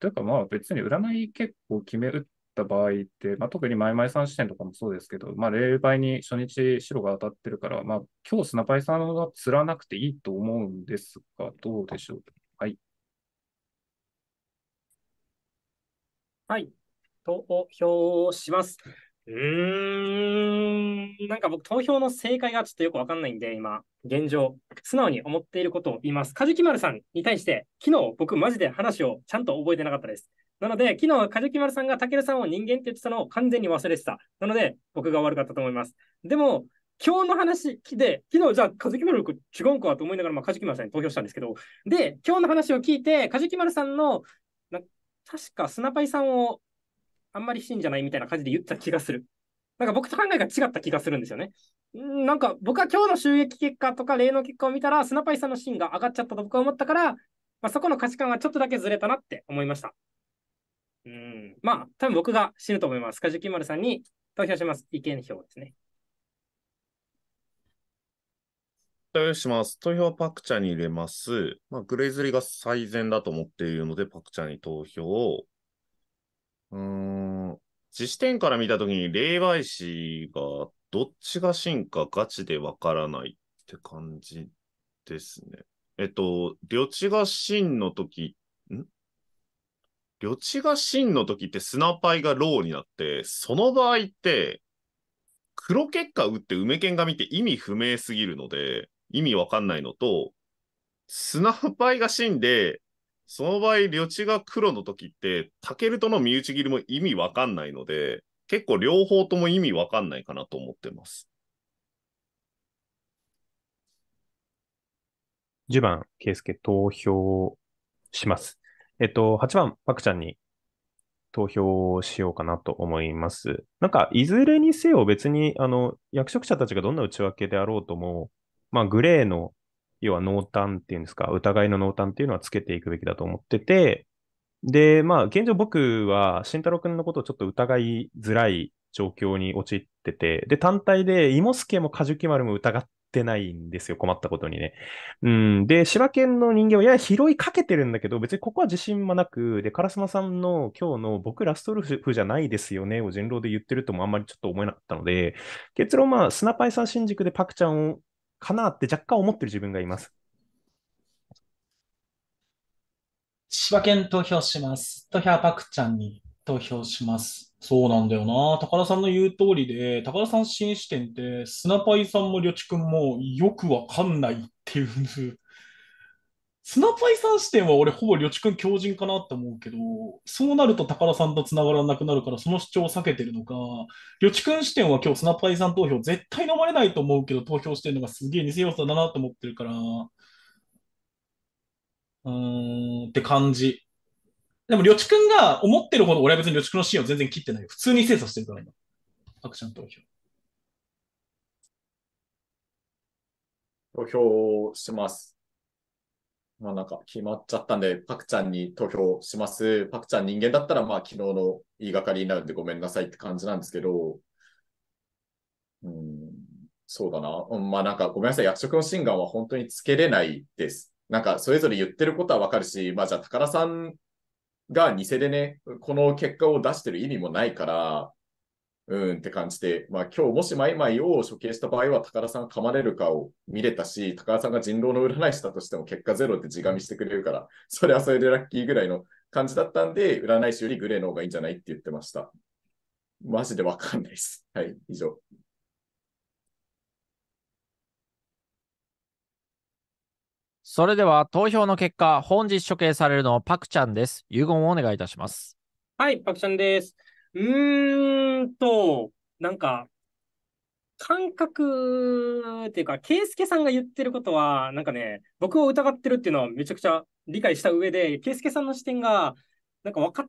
I: というか、まあ、別に占い結構決め打っった場合って、まあ、特にマイマイさん視点とかもそうですけど、まあ、例外に初日白が当たってるから、まあ、今日スナパイさんは釣らなくていいと思うんですが、どうでしょう。はい。
N: はい。投票します。うーん、なんか僕、投票の正解がちょっとよくわかんないんで、今、現状、素直に思っていることを言います。カジキマルさんに対して、昨日僕、マジで話をちゃんと覚えてなかったです。なので、昨日、カジキまるさんがたけるさんを人間って言ってたのを完全に忘れてた。なので、僕が悪かったと思います。でも、今日の話で、昨日、じゃあ、梶木まる君違うんかと思いながら、まあ、カまキさんに投票したんですけど、で、今日の話を聞いて、梶木キマさんの、確かスナパイさんをあんまり信じゃないみたいな感じで言った気がする。なんか僕と考えが違った気がするんですよね。なんか僕は今日の収益結果とか例の結果を見たら、スナパイさんのシーンが上がっちゃったと僕は思ったから、まあ、そこの価値観はちょっとだけずれたなって思いました。うん。まあ、多分僕が死ぬと思います。カジキマルさんに投票します。意見票ですね。
C: 投票します。投票はパクチャに入れます。まあ、グレイズリが最善だと思っているので、パクチャに投票を。うん。自視点から見たときに、霊媒師がどっちが真かガチでわからないって感じですね。えっと、両地が真の時、ん旅地が真の時って砂パイがローになって、その場合って、黒結果打って梅剣が見て意味不明すぎるので、意味わかんないのと、砂パイが死んで、その場合、旅地が黒の時って、タケルとの身内切りも意味わかんないので、結構両方とも意味わかんないかなと思ってます。
D: 10番、ケイスケ投票します。えっと、8番、パクちゃんに投票しようかなと思います。なんか、いずれにせよ別に、あの、役職者たちがどんな内訳であろうとも、まあ、グレーの、要は濃淡っていうんですか、疑いの濃淡っていうのはつけていくべきだと思ってて、で、まあ、現状僕は、慎太郎君のことをちょっと疑いづらい状況に陥ってて、で、単体で、芋助もカジュキマルも疑っってないんですよ、困ったことにね。うん、で、柴犬の人間はやや拾いかけてるんだけど、別にここは自信もなく、で、烏丸さんの今日の僕ラストルフじゃないですよねを人狼で言ってるともあんまりちょっと思えなかったので、結論、まあ、スナパイさん新宿でパクちゃんをかなって若干思ってる自分がいます。
F: 柴犬投票します。投票はパクちゃんに。投票します。そうなんだよな。高田さんの言う通りで、高田さん新視点って、スナパイさんもりょちくんもよくわかんないっていうスナパイさん視点は俺ほぼりょちくん強人かなって思うけど、そうなると高田さんと繋がらなくなるからその主張を避けてるのか、りょちくん視点は今日スナパイさん投票絶対飲まれないと思うけど投票してるのがすげえ偽要素だなと思ってるから、うーんって感じ。でも、りょちくんが思ってるほど、俺は別にりょちくんのシーンを全然切ってない普通に精査してるから、今。アクション投票。
M: 投票します。まあなんか決まっちゃったんで、パクちゃんに投票します。パクちゃん人間だったら、まあ昨日の言いがかりになるんでごめんなさいって感じなんですけど、うん、そうだな。まあなんかごめんなさい、役職の心眼は本当につけれないです。なんかそれぞれ言ってることはわかるし、まあじゃあ宝さんが偽でね、この結果を出してる意味もないから、うんって感じで、まあ今日もしマイマイを処刑した場合は、高田さん噛まれるかを見れたし、高田さんが人狼の占いしたとしても結果ゼロって自が見してくれるから、それはそれでラッキーぐらいの感じだったんで、占い師よりグレーの方がいいんじゃないって言ってました。マジでわ
A: かんないです。はい、以上。それでは投票の結果、本日処刑されるのパクちゃんです。遺言をお願いいたします。
N: はい、パクちゃんです。うーんと、なんか、感覚っていうか、ケイスケさんが言ってることは、なんかね、僕を疑ってるっていうのはめちゃくちゃ理解した上で、ケイスケさんの視点が、なんか分かっ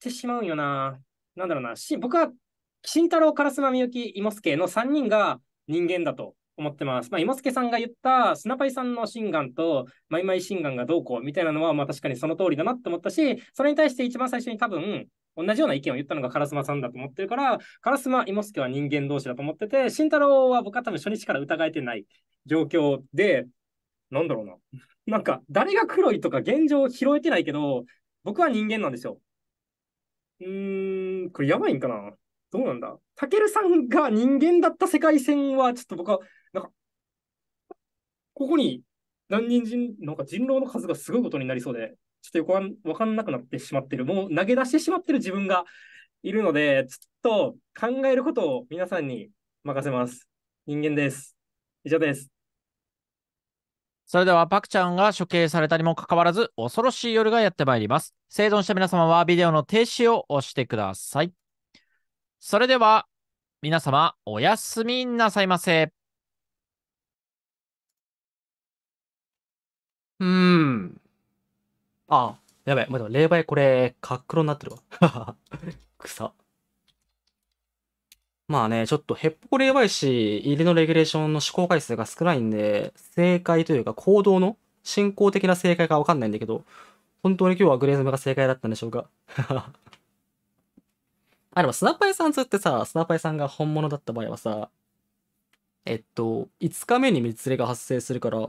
N: てしまうよな。なんだろうな、し僕は、慎太郎、烏丸美幸、き、イモスケの3人が人間だと思ってます。まあ、芋助さんが言ったスナパイさんの心眼とマイマイ心眼がどうこうみたいなのは、まあ確かにその通りだなって思ったし、それに対して一番最初に多分、同じような意見を言ったのがカラスマさんだと思ってるから、カラスマ、イモスケは人間同士だと思ってて、慎太郎は僕は多分初日から疑えてない状況で、なんだろうな。*laughs* なんか、誰が黒いとか現状を拾えてないけど、僕は人間なんですよ。うーん、これやばいんかなどうなんだたけるさんが人間だった世界線は、ちょっと僕はここに何人人、なんか人狼の数がすごいことになりそうで、ちょっとよくわわかんなくなってしまってる、もう投げ出してしまってる自分がいるので、ちょっと考えることを皆さんに任せます。人間です。以上です。
A: それでは、パクちゃんが処刑されたにもかかわらず、恐ろしい夜がやってまいります。生存した皆様はビデオの停止を押してください。それでは、皆様、おやすみなさいませ。
L: うーん。あ、やばい。まあ、霊媒これ、かっになってるわ。草。*laughs* まあね、ちょっとヘッポコ霊媒師入りのレギュレーションの試行回数が少ないんで、正解というか行動の進行的な正解かわかんないんだけど、本当に今日はグレーズムが正解だったんでしょうか *laughs* あ、でもスナパイさんつってさ、スナパイさんが本物だった場合はさ、えっと、5日目に密令が発生するから、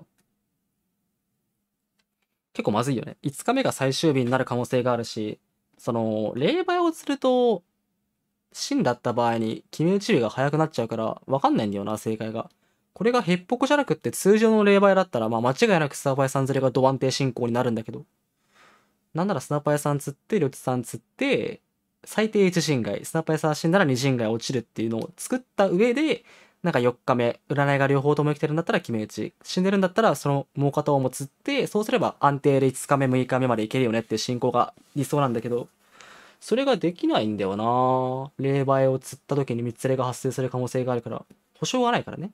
L: 結構まずいよね。5日目が最終日になる可能性があるし、その、霊媒をすると、芯だった場合に決め打ち日が早くなっちゃうから、わかんないんだよな、正解が。これがヘッポコじゃなくって通常の霊媒だったら、まあ間違いなくスナパイさん連れがド安定進行になるんだけど。なんならスナパイさん釣って、リョさん釣って、最低1人外、スナパイさん死んだら2人外落ちるっていうのを作った上で、なんか4日目、占いが両方とも生きてるんだったら決め打ち、死んでるんだったらそのもう片方も釣って、そうすれば安定で5日目、6日目までいけるよねっていう進行が理想なんだけど、それができないんだよな霊媒を釣った時に三つ霊が発生する可能性があるから、保証がないからね。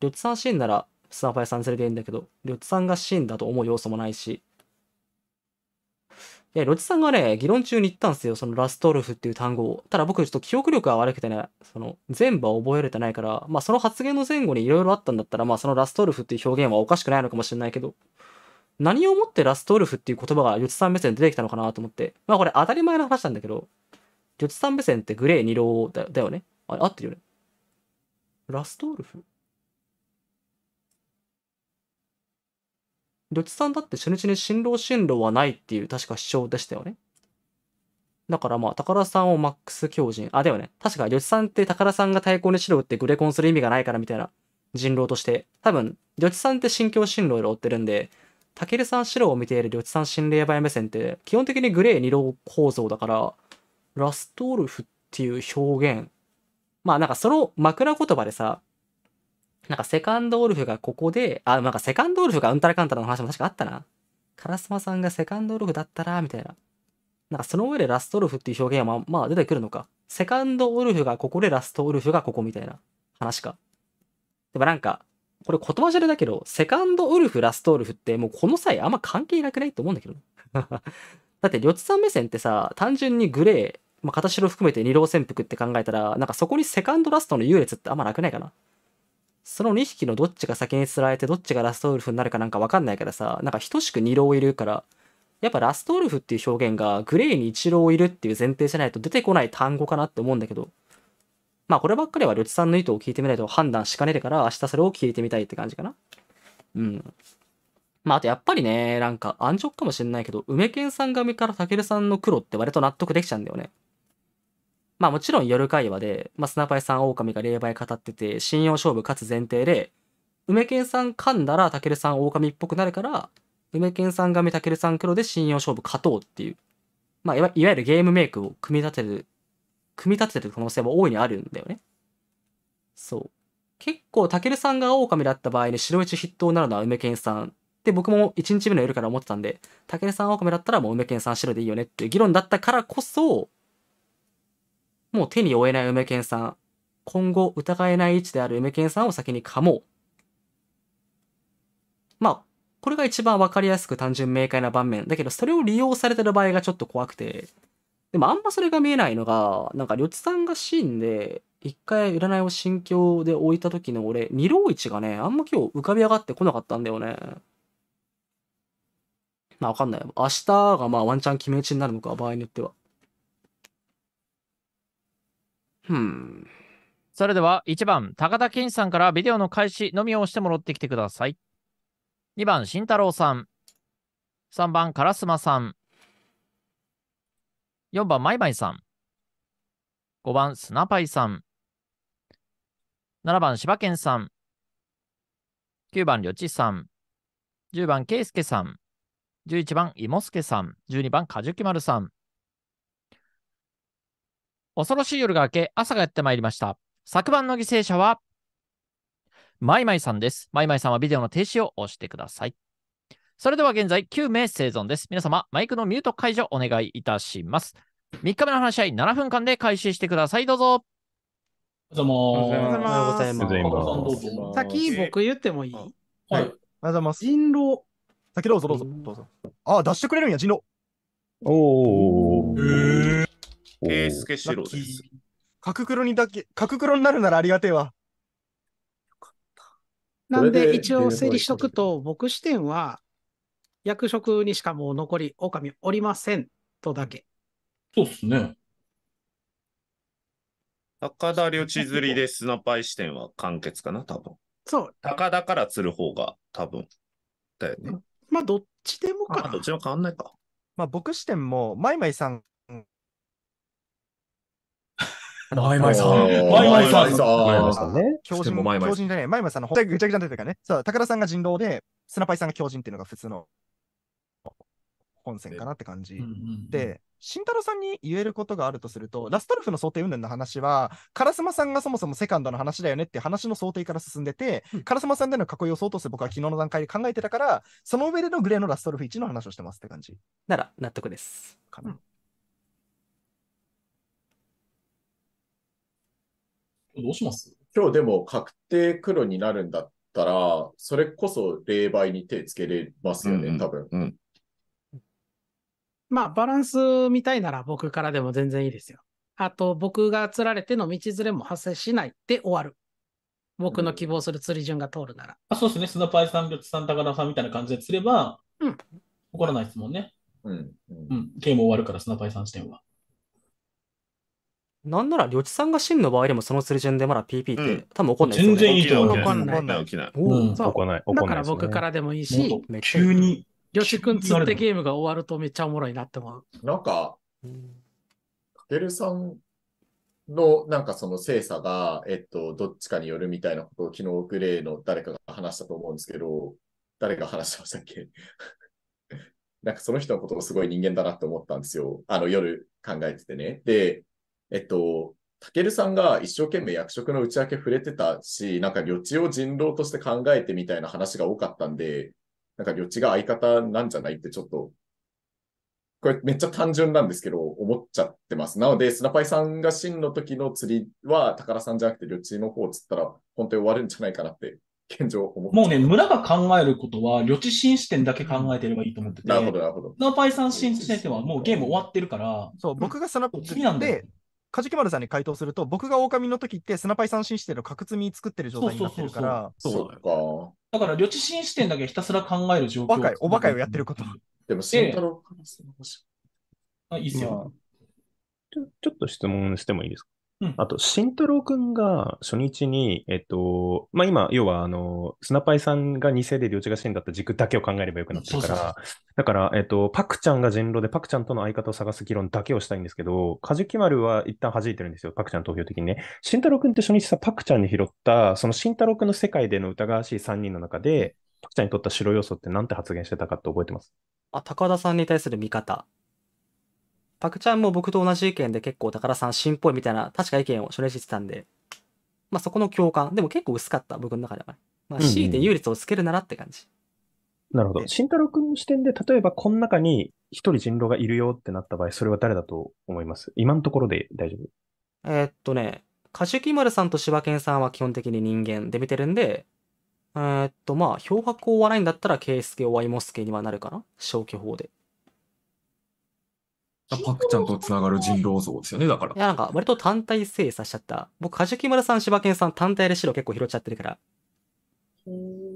L: り津さん死んなら、スナァイさん連れていいんだけど、りょつさんが死んだと思う要素もないし、で、ロジさんがね、議論中に言ったんですよ、そのラストルフっていう単語を。ただ僕ちょっと記憶力が悪くてね、その全部は覚えれてないから、まあその発言の前後に色々あったんだったら、まあそのラストルフっていう表現はおかしくないのかもしれないけど、何をもってラストウルフっていう言葉がヨチさん目線で出てきたのかなと思って。まあこれ当たり前の話なんだけど、ヨチさん目線ってグレー二郎だよね。あれ合ってるよね。ラストウルフどっちさんだって初日に新郎新郎はないっていう確か主張でしたよね。だからまあ、宝さんをマックス強人。あ、でもね、確か、りちさんって宝さんが対抗にしろってグレコンする意味がないからみたいな人狼として。多分、りちさんって新教新郎を追ってるんで、たけるさん白を見ているりちさん心霊映え目線って、基本的にグレー二郎構造だから、ラストウルフっていう表現。まあなんかその枕言葉でさ、なんかセカンドウルフがここで、あ、なんかセカンドウルフがうんたらかんたらの話も確かあったな。カラスマさんがセカンドウルフだったら、みたいな。なんかその上でラストウルフっていう表現はまあ、まあ出てくるのか。セカンドウルフがここでラストウルフがここみたいな話か。でもなんか、これ言葉ゃれだけど、セカンドウルフ、ラストウルフってもうこの際あんま関係なくないと思うんだけど。*laughs* だって、りょつさん目線ってさ、単純にグレー、まあ、片白含めて二郎潜伏って考えたら、なんかそこにセカンドラストの優劣ってあんまなくないかな。その2匹のどっちが先に釣られてどっちがラストウルフになるかなんかわかんないからさ、なんか等しく二郎いるから、やっぱラストウルフっていう表現がグレーに一郎いるっていう前提じゃないと出てこない単語かなって思うんだけど、まあこればっかりはりょちさんの意図を聞いてみないと判断しかねるから明日それを聞いてみたいって感じかな。うん。まああとやっぱりね、なんか安直かもしんないけど、梅健さん髪からたけるさんの黒って割と納得できちゃうんだよね。まあもちろん夜会話で、まあ、ナパイさん狼が霊媒語ってて、信用勝負勝つ前提で、梅健さん噛んだらたけるさん狼っぽくなるから、梅健さん髪たけるさん黒で信用勝負勝とうっていう、まあいわゆるゲームメイクを組み立てる、組み立ててる可能性も大いにあるんだよね。そう。結構たけるさんが狼だった場合に白1。筆頭になるのは梅健さん。で、僕も1日目の夜から思ってたんで、たけルさん狼だったらもう梅健さん白でいいよねっていう議論だったからこそ、もう手に負えない梅健さん、今後疑えない位置である梅健さんを先に噛もう。まあ、これが一番わかりやすく単純明快な盤面。だけど、それを利用されてる場合がちょっと怖くて。でも、あんまそれが見えないのが、なんか、りょちさんがシーンで、一回占いを心境で置いた時の俺、二郎一がね、あんま今日浮かび上がってこなかったんだよね。まあ、わかんない。明日がまあ、ワンチャン決め打ちになるのか、場合によっては。
A: それでは1番、高田健さんからビデオの開始のみを押してもらってきてください。2番、慎太郎さん。3番、烏丸さん。4番、マイマイさん。5番、スナパイさん。7番、柴犬さん。9番、りょちさん。10番、けいすけさん。11番、いもすけさん。12番、かじゅきまるさん。恐ろしい夜が明け、朝がやってまいりました。昨晩の犠牲者は、マイマイさんです。マイマイさんはビデオの停止を押してください。それでは現在9名生存です。皆様、マイクのミュート解除お願いいたします。3日目の話し合い、7分間で開始してください。どうぞ。
F: どうも。おはようございます。
B: 先、
A: 僕言ってもいいはい。
B: おはようございます。人狼。先どうぞどうぞ。どうぞ。あ、出してくれるんや、人狼。おお。へえ。圭介四郎です。角黒にだけ、角黒になるならありがてえわ。*laughs* なんで一応整理し
J: とくと、僕視点は、役職にしかもう残り狼おりませんとだけ。
I: そうっすね。
J: 高田
C: 領地釣りでスナパイ視点は完結かな、多分。そう。高田から釣る方が
B: 多分。だよね。まあ、どっちでもかな。まあ、どっちも変わんないか。まあ、僕視点も、マイマイさんマイマイさん。マイマイさん。マイマイさんね。強人、強人じゃねえ。マイマイさんの本体ぐちゃぐちゃ出ってたからね。そう、さんが人狼で、スナパイさんが強人っていうのが普通の本線かなって感じ。で、慎太郎さんに言えることがあるとすると、ラストルフの想定云々の話は、烏丸さんがそもそもセカンドの話だよねって話の想定から進んでて、烏、ラ丸、マさんでの囲いを相当て僕は昨日の段階で考えてたから、その上でのグレーのラストルフ1の話をしてますって感じ。
L: なら、納得です。か
B: な。うん
M: どうします今日でも確定黒になるんだったら、それこそ霊媒に手つけれますよね、多分。うん、
G: ま
J: あ、バランスみたいなら僕からでも全然いいですよ。あと、僕が釣られての道連れも発生しないで終わる。僕の希望する釣り順が通るなら。
F: うん、あそうですね、スナパイさん、サンタさラ高さんみたいな感じで釣れば、うん、怒らないですもんね。うん。うん。ゲーム終わるから、スナパイさん視点は。
L: なんなら、りょちさんが真の場合でもその水準でまだ PP って、多分怒んないですよ全然いいと思う。起ない起んない起おーんない、だから僕からでもいいし、
J: 急に。りょちくんつ釣ってゲームが終わるとめっちゃおもろいなって思う。
M: なんか、うけるさんのなんかその精査が、えっと、どっちかによるみたいなことを昨日グレーの誰かが話したと思うんですけど、誰が話してましたっけなんかその人のことをすごい人間だなって思ったんですよ。あの夜考えててね。で、えっと、たけるさんが一生懸命役職の内訳触れてたし、なんか旅地を人狼として考えてみたいな話が多かったんで、なんか旅地が相方なんじゃないってちょっと、これめっちゃ単純なんですけど、思っちゃってます。なので、スナパイさんが真の時の釣りは、宝さんじゃなくて旅地の方を釣ったら、本当に終わるんじゃないかなって現状思ってもうね、
F: 村が考えることは、旅地新視点だけ考えてればいいと思ってて、なるほど、なるほど。スナパイさん新視点はもうゲ
B: ーム終わってるから、そう、僕がナパ次なんで、梶木丸さんに回答すると、僕が狼の時って、スナパイ三振しての角積み作ってる状態になってるから、そうだか。だから、旅地
F: 新視点だけひたすら考える状況。おバカい、おバカいをやってること。でも、慎太郎
B: からその話
F: あいいっすよ。
D: ちょちょっと質問してもいいですかあと、慎太郎くんが初日に、えっと、まあ、今、要は、あの、スナパイさんが2世で領地が死んだった軸だけを考えればよくなってるから、そうそうそうだから、えっと、パクちゃんが人狼でパクちゃんとの相方を探す議論だけをしたいんですけど、カジキ丸は一旦弾いてるんですよ、パクちゃん投票的にね。慎太郎くんって初日さ、パクちゃんに拾った、その慎太郎くんの世界での疑わしい3人の中で、パクちゃんにとった白要素って何て発言してたかって覚えてます
L: あ、高田さんに対する見方。パクちゃんも僕と同じ意見で結構宝さん新っぽいみたいな確か意見を初日してたんで、まあそこの共感、でも結構薄かった、僕の中では、ね。まあ強いて優劣をつけるならって感じ。
D: なるほど。慎太郎君の視点で、例えばこの中に一人人狼がいるよってなった場合、それは誰だと思います今のところで大丈夫
L: えー、っとね、カシュキマルさんと柴犬さんは基本的に人間で見てるんで、えー、っとまあ、漂白を追わないんだったら、ケイスケ、オワイモスケにはなるかな消去法で。
H: パクちゃんとつながる人狼像ですよね、だか
L: ら。いや、なんか、割と単体精査しちゃった。僕、カジキ村さん、柴犬さん、単体で白結構拾っちゃってるから。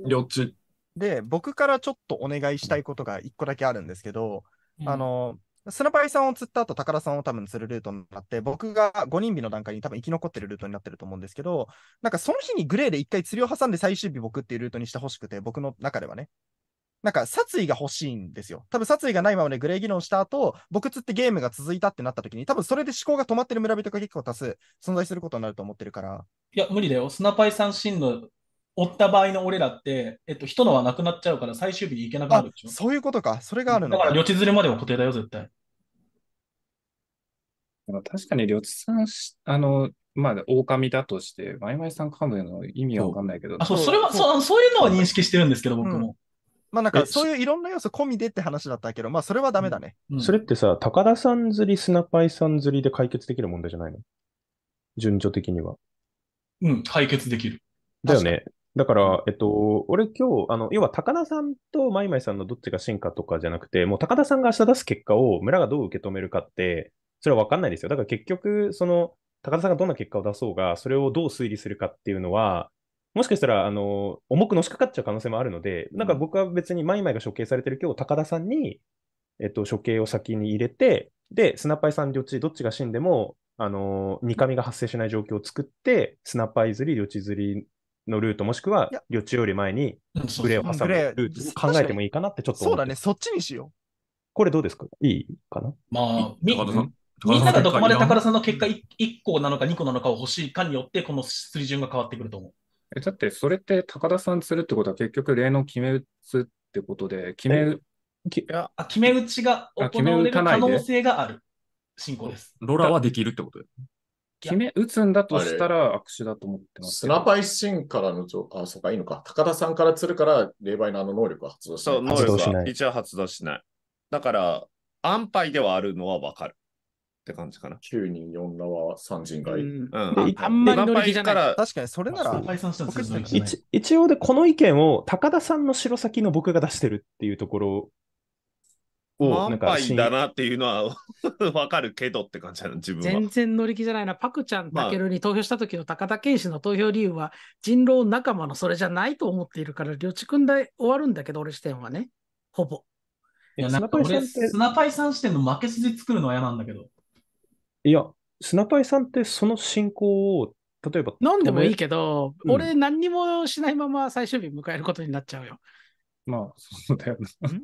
B: よっち。で、僕からちょっとお願いしたいことが一個だけあるんですけど、うん、あの、スナパイさんを釣った後、宝さんを多分釣るルートになって、僕が5人日の段階に多分生き残ってるルートになってると思うんですけど、なんかその日にグレーで一回釣りを挟んで最終日僕っていうルートにしてほしくて、僕の中ではね。なんか殺意が欲しいんですよ。多分殺意がないままでグレー議論した後、僕つってゲームが続いたってなった時に、多分それで思考が止まってる村人が結構多数存在することになると思ってるから。
F: いや、無理だよ。スナパイさん真の追った場合の俺らって、えっと、人のはなくなっちゃうから最終日に行けなくなるでしょ。そういうことか。それがあるのだから、予地連れまでは固定だよ、絶対。
I: 確かに、り地さん、あの、まあ、狼だとして、まいまいさんかむの意味はわかんないけど。あ、そう、それは、そ
F: う、そういうのは認識してるんですけど、僕
B: も。まあなんかそういういろんな要素込みでって話だったけど、まあそれはダメだね。
D: うん、それってさ、高田さん釣り、スナパイさん釣りで解決できる問題じゃないの順序的には。
H: うん、解決できる。
D: だよね。だから、えっと、俺今日、あの、要は高田さんとマイマイさんのどっちが進化とかじゃなくて、もう高田さんが明日出す結果を村がどう受け止めるかって、それは分かんないですよ。だから結局、その、高田さんがどんな結果を出そうが、それをどう推理するかっていうのは、もしかしたら、あの、重くのしかかっちゃう可能性もあるので、なんか僕は別に、マイマイが処刑されてる今日、高田さんに、えっと、処刑を先に入れて、で、スナパイさん、両地、どっちが死んでも、あの、二カミが発生しない状況を作って、スナパイ釣り、両地釣りのルート、もしくは、両地より前に、グレーを挟むルートを考えてもいいかなって、ちょっとそうだね、
F: そ
B: っちにしよう。
D: これどうですかいいかな
F: まあ、高みんながどこまで高田さんの結果 1, 1個なのか2個なのかを欲しいかによって、この釣り順が変わってくると思う。
I: えだってそれって高田さんするってことは結局例の決め打つってことで、決め、
F: きあ決め打ちが行われる可能性がある進行です。
H: ロラはできるってことで
F: 決め打つんだとしたら
M: 握手だと思ってますスナパイシンからの情、あ、そうか、いいのか。高田さんから釣るから、霊媒
C: のあの能力は発動しそう、能力ないは一応発動しない。だから、安牌ではあるのはわかる。って感じかな。9人4らは3人がいる。あんまり乗り気じゃない。確かに、それなら、
D: 一応でこの意見を高田さんの城先の僕が出してるっていうところ
C: を、なんか。だ
D: なっていうのは *laughs* わかるけどって感じなの、自分は。
J: 全然乗り気じゃないな。パクちゃん、だけるに投票した時の高田健志の投票理由は、人狼仲間のそれじゃないと思っているから、両地君で終わ
F: るんだけど、俺視点はね。ほぼ。いや、なんか俺、スナパイさん視点の負け筋作るのは嫌なんだけど。
D: いや、スナパイさんってその進行を、例えば。飲んでもいいけど、うん、俺
J: 何にもしないまま最終日迎えることになっちゃうよ。
I: まあ、そうだよな、ね。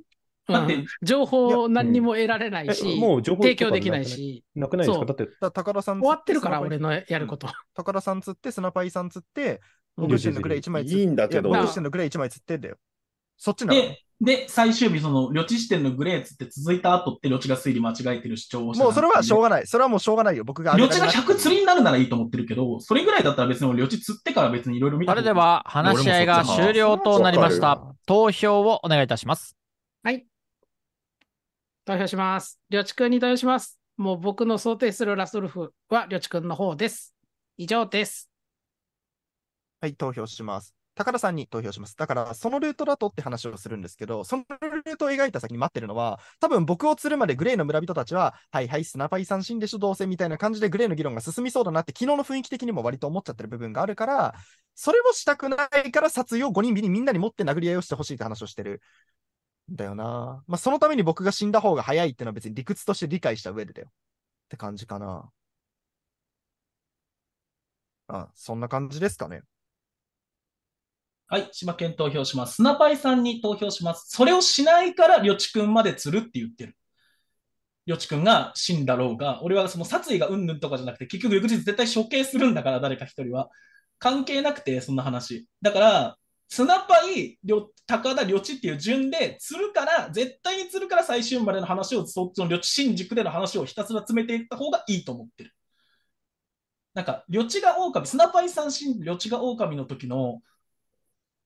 J: だ *laughs* うん、情報何にも得られないし、いうん、もう情報提供できないし。なくないですかだって
B: だ、高田さん終わってるから、俺のやること。高田さんつって、スナパイさんつって、僕自身のくらい1枚つって、いいんだけど、僕自身のくらい1枚つってんだよ。そっちなので、
F: で、最終日、その、旅地視点のグレーツって続いた後って、旅地が推理間違えてる主張をしもうそれはしょう
B: がない。それはもうしょうがないよ。僕が。旅地が
F: 100釣りになるならいいと思ってるけど、それぐらいだっ
A: たら別に旅地釣ってから別にいろいろ見たそれでは、話し合いが終了となりました。投票をお願いいたします。
J: はい。投票します。旅地君に投票します。もう僕の想定するラストルフは旅地君の方です。以上です。
B: はい、投票します。高田さんに投票します。だから、そのルートだとって話をするんですけど、そのルートを描いた先に待ってるのは、多分僕を釣るまでグレーの村人たちは、はいはい、スナパイ三振でしょ、どうせみたいな感じでグレーの議論が進みそうだなって、昨日の雰囲気的にも割と思っちゃってる部分があるから、それもしたくないから撮影を5人にみんなに持って殴り合いをしてほしいって話をしてる。んだよな。まあ、そのために僕が死んだ方が早いってのは別に理屈として理解した上でだよ。って感じかな。あ、そんな感じですかね。
F: はい、柴犬投票します。スナパイさんに投票します。それをしないから、りょちくんまで釣るって言ってる。りょちくんが死んだろうが、俺はその殺意がうんぬんとかじゃなくて、結局翌日絶対処刑するんだから、誰か一人は。関係なくて、そんな話。だから、スナパイ、高田、りょちっていう順で、釣るから、絶対に釣るから最終までの話を、そっちのりょち新宿での話をひたすら詰めていった方がいいと思ってる。なんか、りょちが狼、スナパイさん、りょちが狼の時の、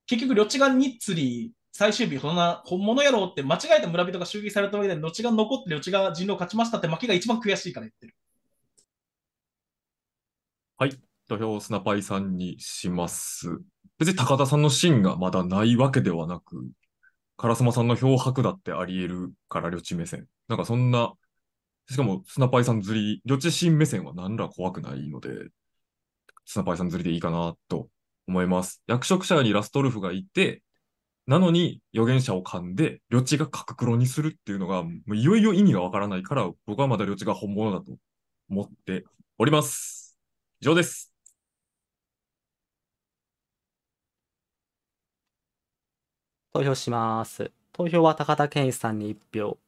F: 結局、チ地がに釣り、最終日、そんな本物やろうって間違えて村人が襲撃されたわけで、後が残って、ガが人狼勝ちましたって負けが一番悔しいから言ってる。
H: はい、土俵をスナパイさんにします。別に高田さんの芯がまだないわけではなく、烏丸さんの漂白だってあり得るから、旅地目線。なんかそんな、しかもスナパイさん釣り、旅地芯目線は何ら怖くないので、スナパイさん釣りでいいかなと思います。役職者にラストルフがいて、なのに預言者を噛んで、領地が角黒にするっていうのが、もういよいよ意味がわからないから、僕はまだ領地が本物だと思っております。以上です。
L: 投票します。投票は高田健一さんに1票。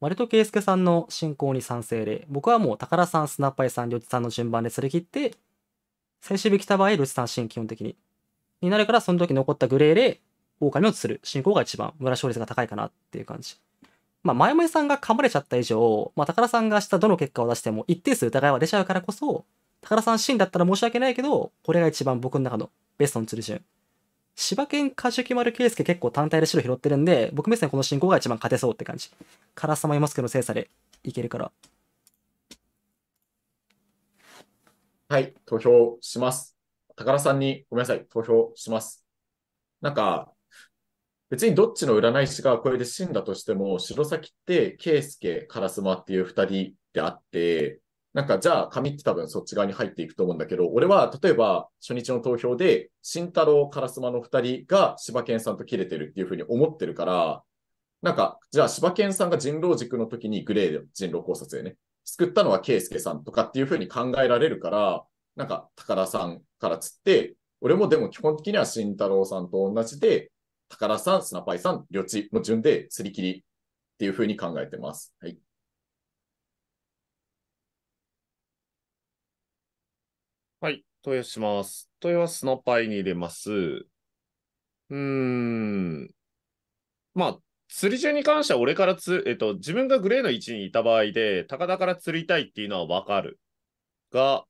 L: 丸戸圭介さんの進行に賛成で、僕はもう高田さん、スナッパイさん、りょちさんの順番でそれ切って、最終日来た場合、ルシーン。基本的に。になるから、その時残ったグレーで、狼を釣る進行が一番、村勝率が高いかなっていう感じ。まあ、前々さんが噛まれちゃった以上、まあ、宝さんが明日どの結果を出しても一定数疑いは出ちゃうからこそ、宝さんシーンだったら申し訳ないけど、これが一番僕の中のベストの釣り順。柴犬カジュキマルケイスケ結構単体で白拾ってるんで、僕目線この進行が一番勝てそうって感じ。ラス様いますけど精査でいけるから。
M: はい、投票します。宝さんにごめんなさい、投票します。なんか、別にどっちの占い師がこれで死んだとしても、白崎って、圭介、烏丸っていう2人であって、なんかじゃあ紙って多分そっち側に入っていくと思うんだけど、俺は例えば初日の投票で、慎太郎、烏丸の2人が柴犬さんと切れてるっていうふうに思ってるから、なんか、じゃあ柴犬さんが人狼軸の時にグレーで人狼考察でね、救ったのは圭介さんとかっていうふうに考えられるから、なんか高田さんからつって、俺もでも基本的には慎太郎さんと同じで、高田さん、スナパイさん、両チの順で、すり切りっていうふうに考えてます。はい。
C: はい。投いします。投いはスナパイに入れます。うーん。まあ、釣り中に関しては俺からつ、えっと、自分がグレーの位置にいた場合で、高田から釣りたいっていうのはわかる。が、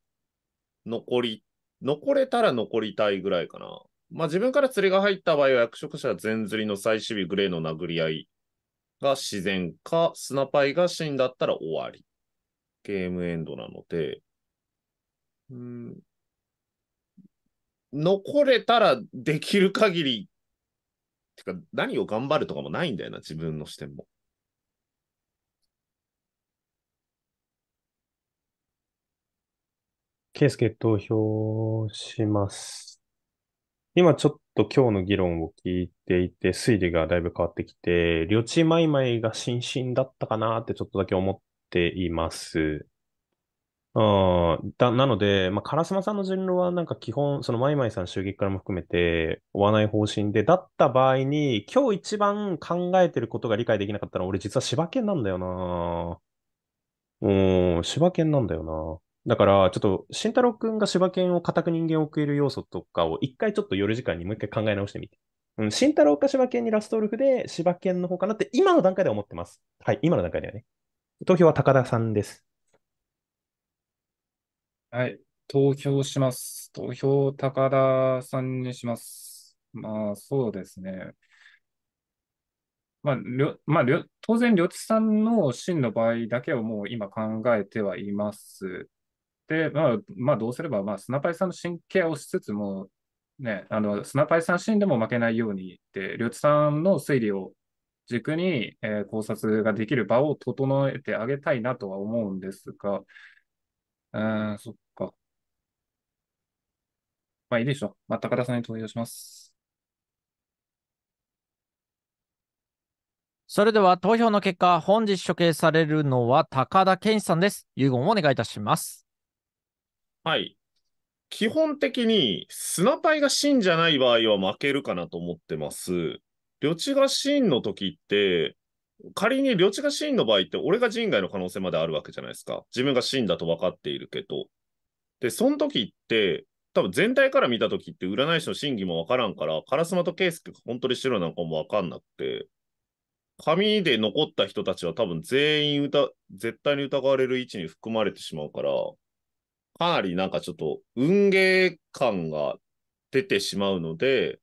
C: 残り、残れたら残りたいぐらいかな。まあ自分から釣りが入った場合は役職者全釣りの最終日グレーの殴り合いが自然か、スナパイが死んだったら終わり。ゲームエンドなので、うん、残れたらできる限りてか、何を頑張るとかもないんだよな、自分の視点も。
D: ケイスケ投票します。今ちょっと今日の議論を聞いていて、推理がだいぶ変わってきて、りょちまいまいが新進だったかなってちょっとだけ思っています。だ、なので、まあ、烏丸さんの人狼はなんか基本、そのマイマイさん襲撃からも含めて追わない方針で、だった場合に、今日一番考えてることが理解できなかったのは、俺実は柴犬なんだよな。うん、柴犬なんだよな。だから、ちょっと、慎太郎くんが柴犬を固く人間を送れる要素とかを一回ちょっと夜時間にもう一回考え直してみて。うん、慎太郎か柴犬にラストウルフで柴犬の方かなって今の段階では思ってます。はい、今の段階ではね。投票は高田さんです。はい。投票します。投票、
I: 高田さんにします。まあ、そうですね。まあ、りょ、まあ、りょ、当然、りょちさんの真の場合だけをもう今考えてはいます。で、まあ、まあ、どうすれば、まあ、スナパイさんの神ケアをしつつも、ね、あの、スナパイさん真でも負けないようにって、りょちさんの推理を軸に、えー考察ができる場を整えてあげたいなとは思うんですが、うん、そっ
A: まあいいでしょう。まあ、高田さんに投票します。それでは投票の結果、本日処刑されるのは高田健さんです。遺言をお願いいたします。はい。基本的
C: にスナパイが真じゃない場合は負けるかなと思ってます。旅地が真の時って、仮に旅地が真の場合って俺が人外の可能性まであるわけじゃないですか。自分が真だと分かっているけど。で、その時って、多分全体から見たときって占い師の真偽もわからんから、烏丸と圭介が本当に白なんかもわかんなくて、紙で残った人たちは多分全員歌、絶対に疑われる位置に含まれてしまうから、かなりなんかちょっと運ゲー感が出てしまうので、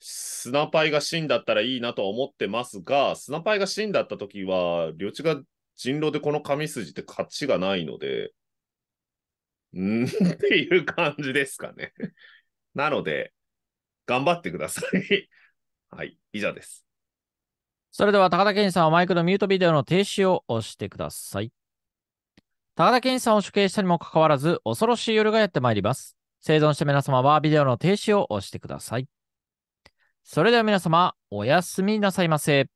C: スナパイが死んだったらいいなとは思ってますが、スナパイが死んだった時は、領地が人狼でこの紙筋って勝ちがないので、ん *laughs* っていう感じですかね。*laughs* なので、頑張ってください。*laughs* はい、以上です。
A: それでは、高田健さんはマイクのミュートビデオの停止を押してください。高田健さんを処刑したにもかかわらず、恐ろしい夜がやってまいります。生存した皆様はビデオの停止を押してください。それでは皆様、おやすみなさいませ。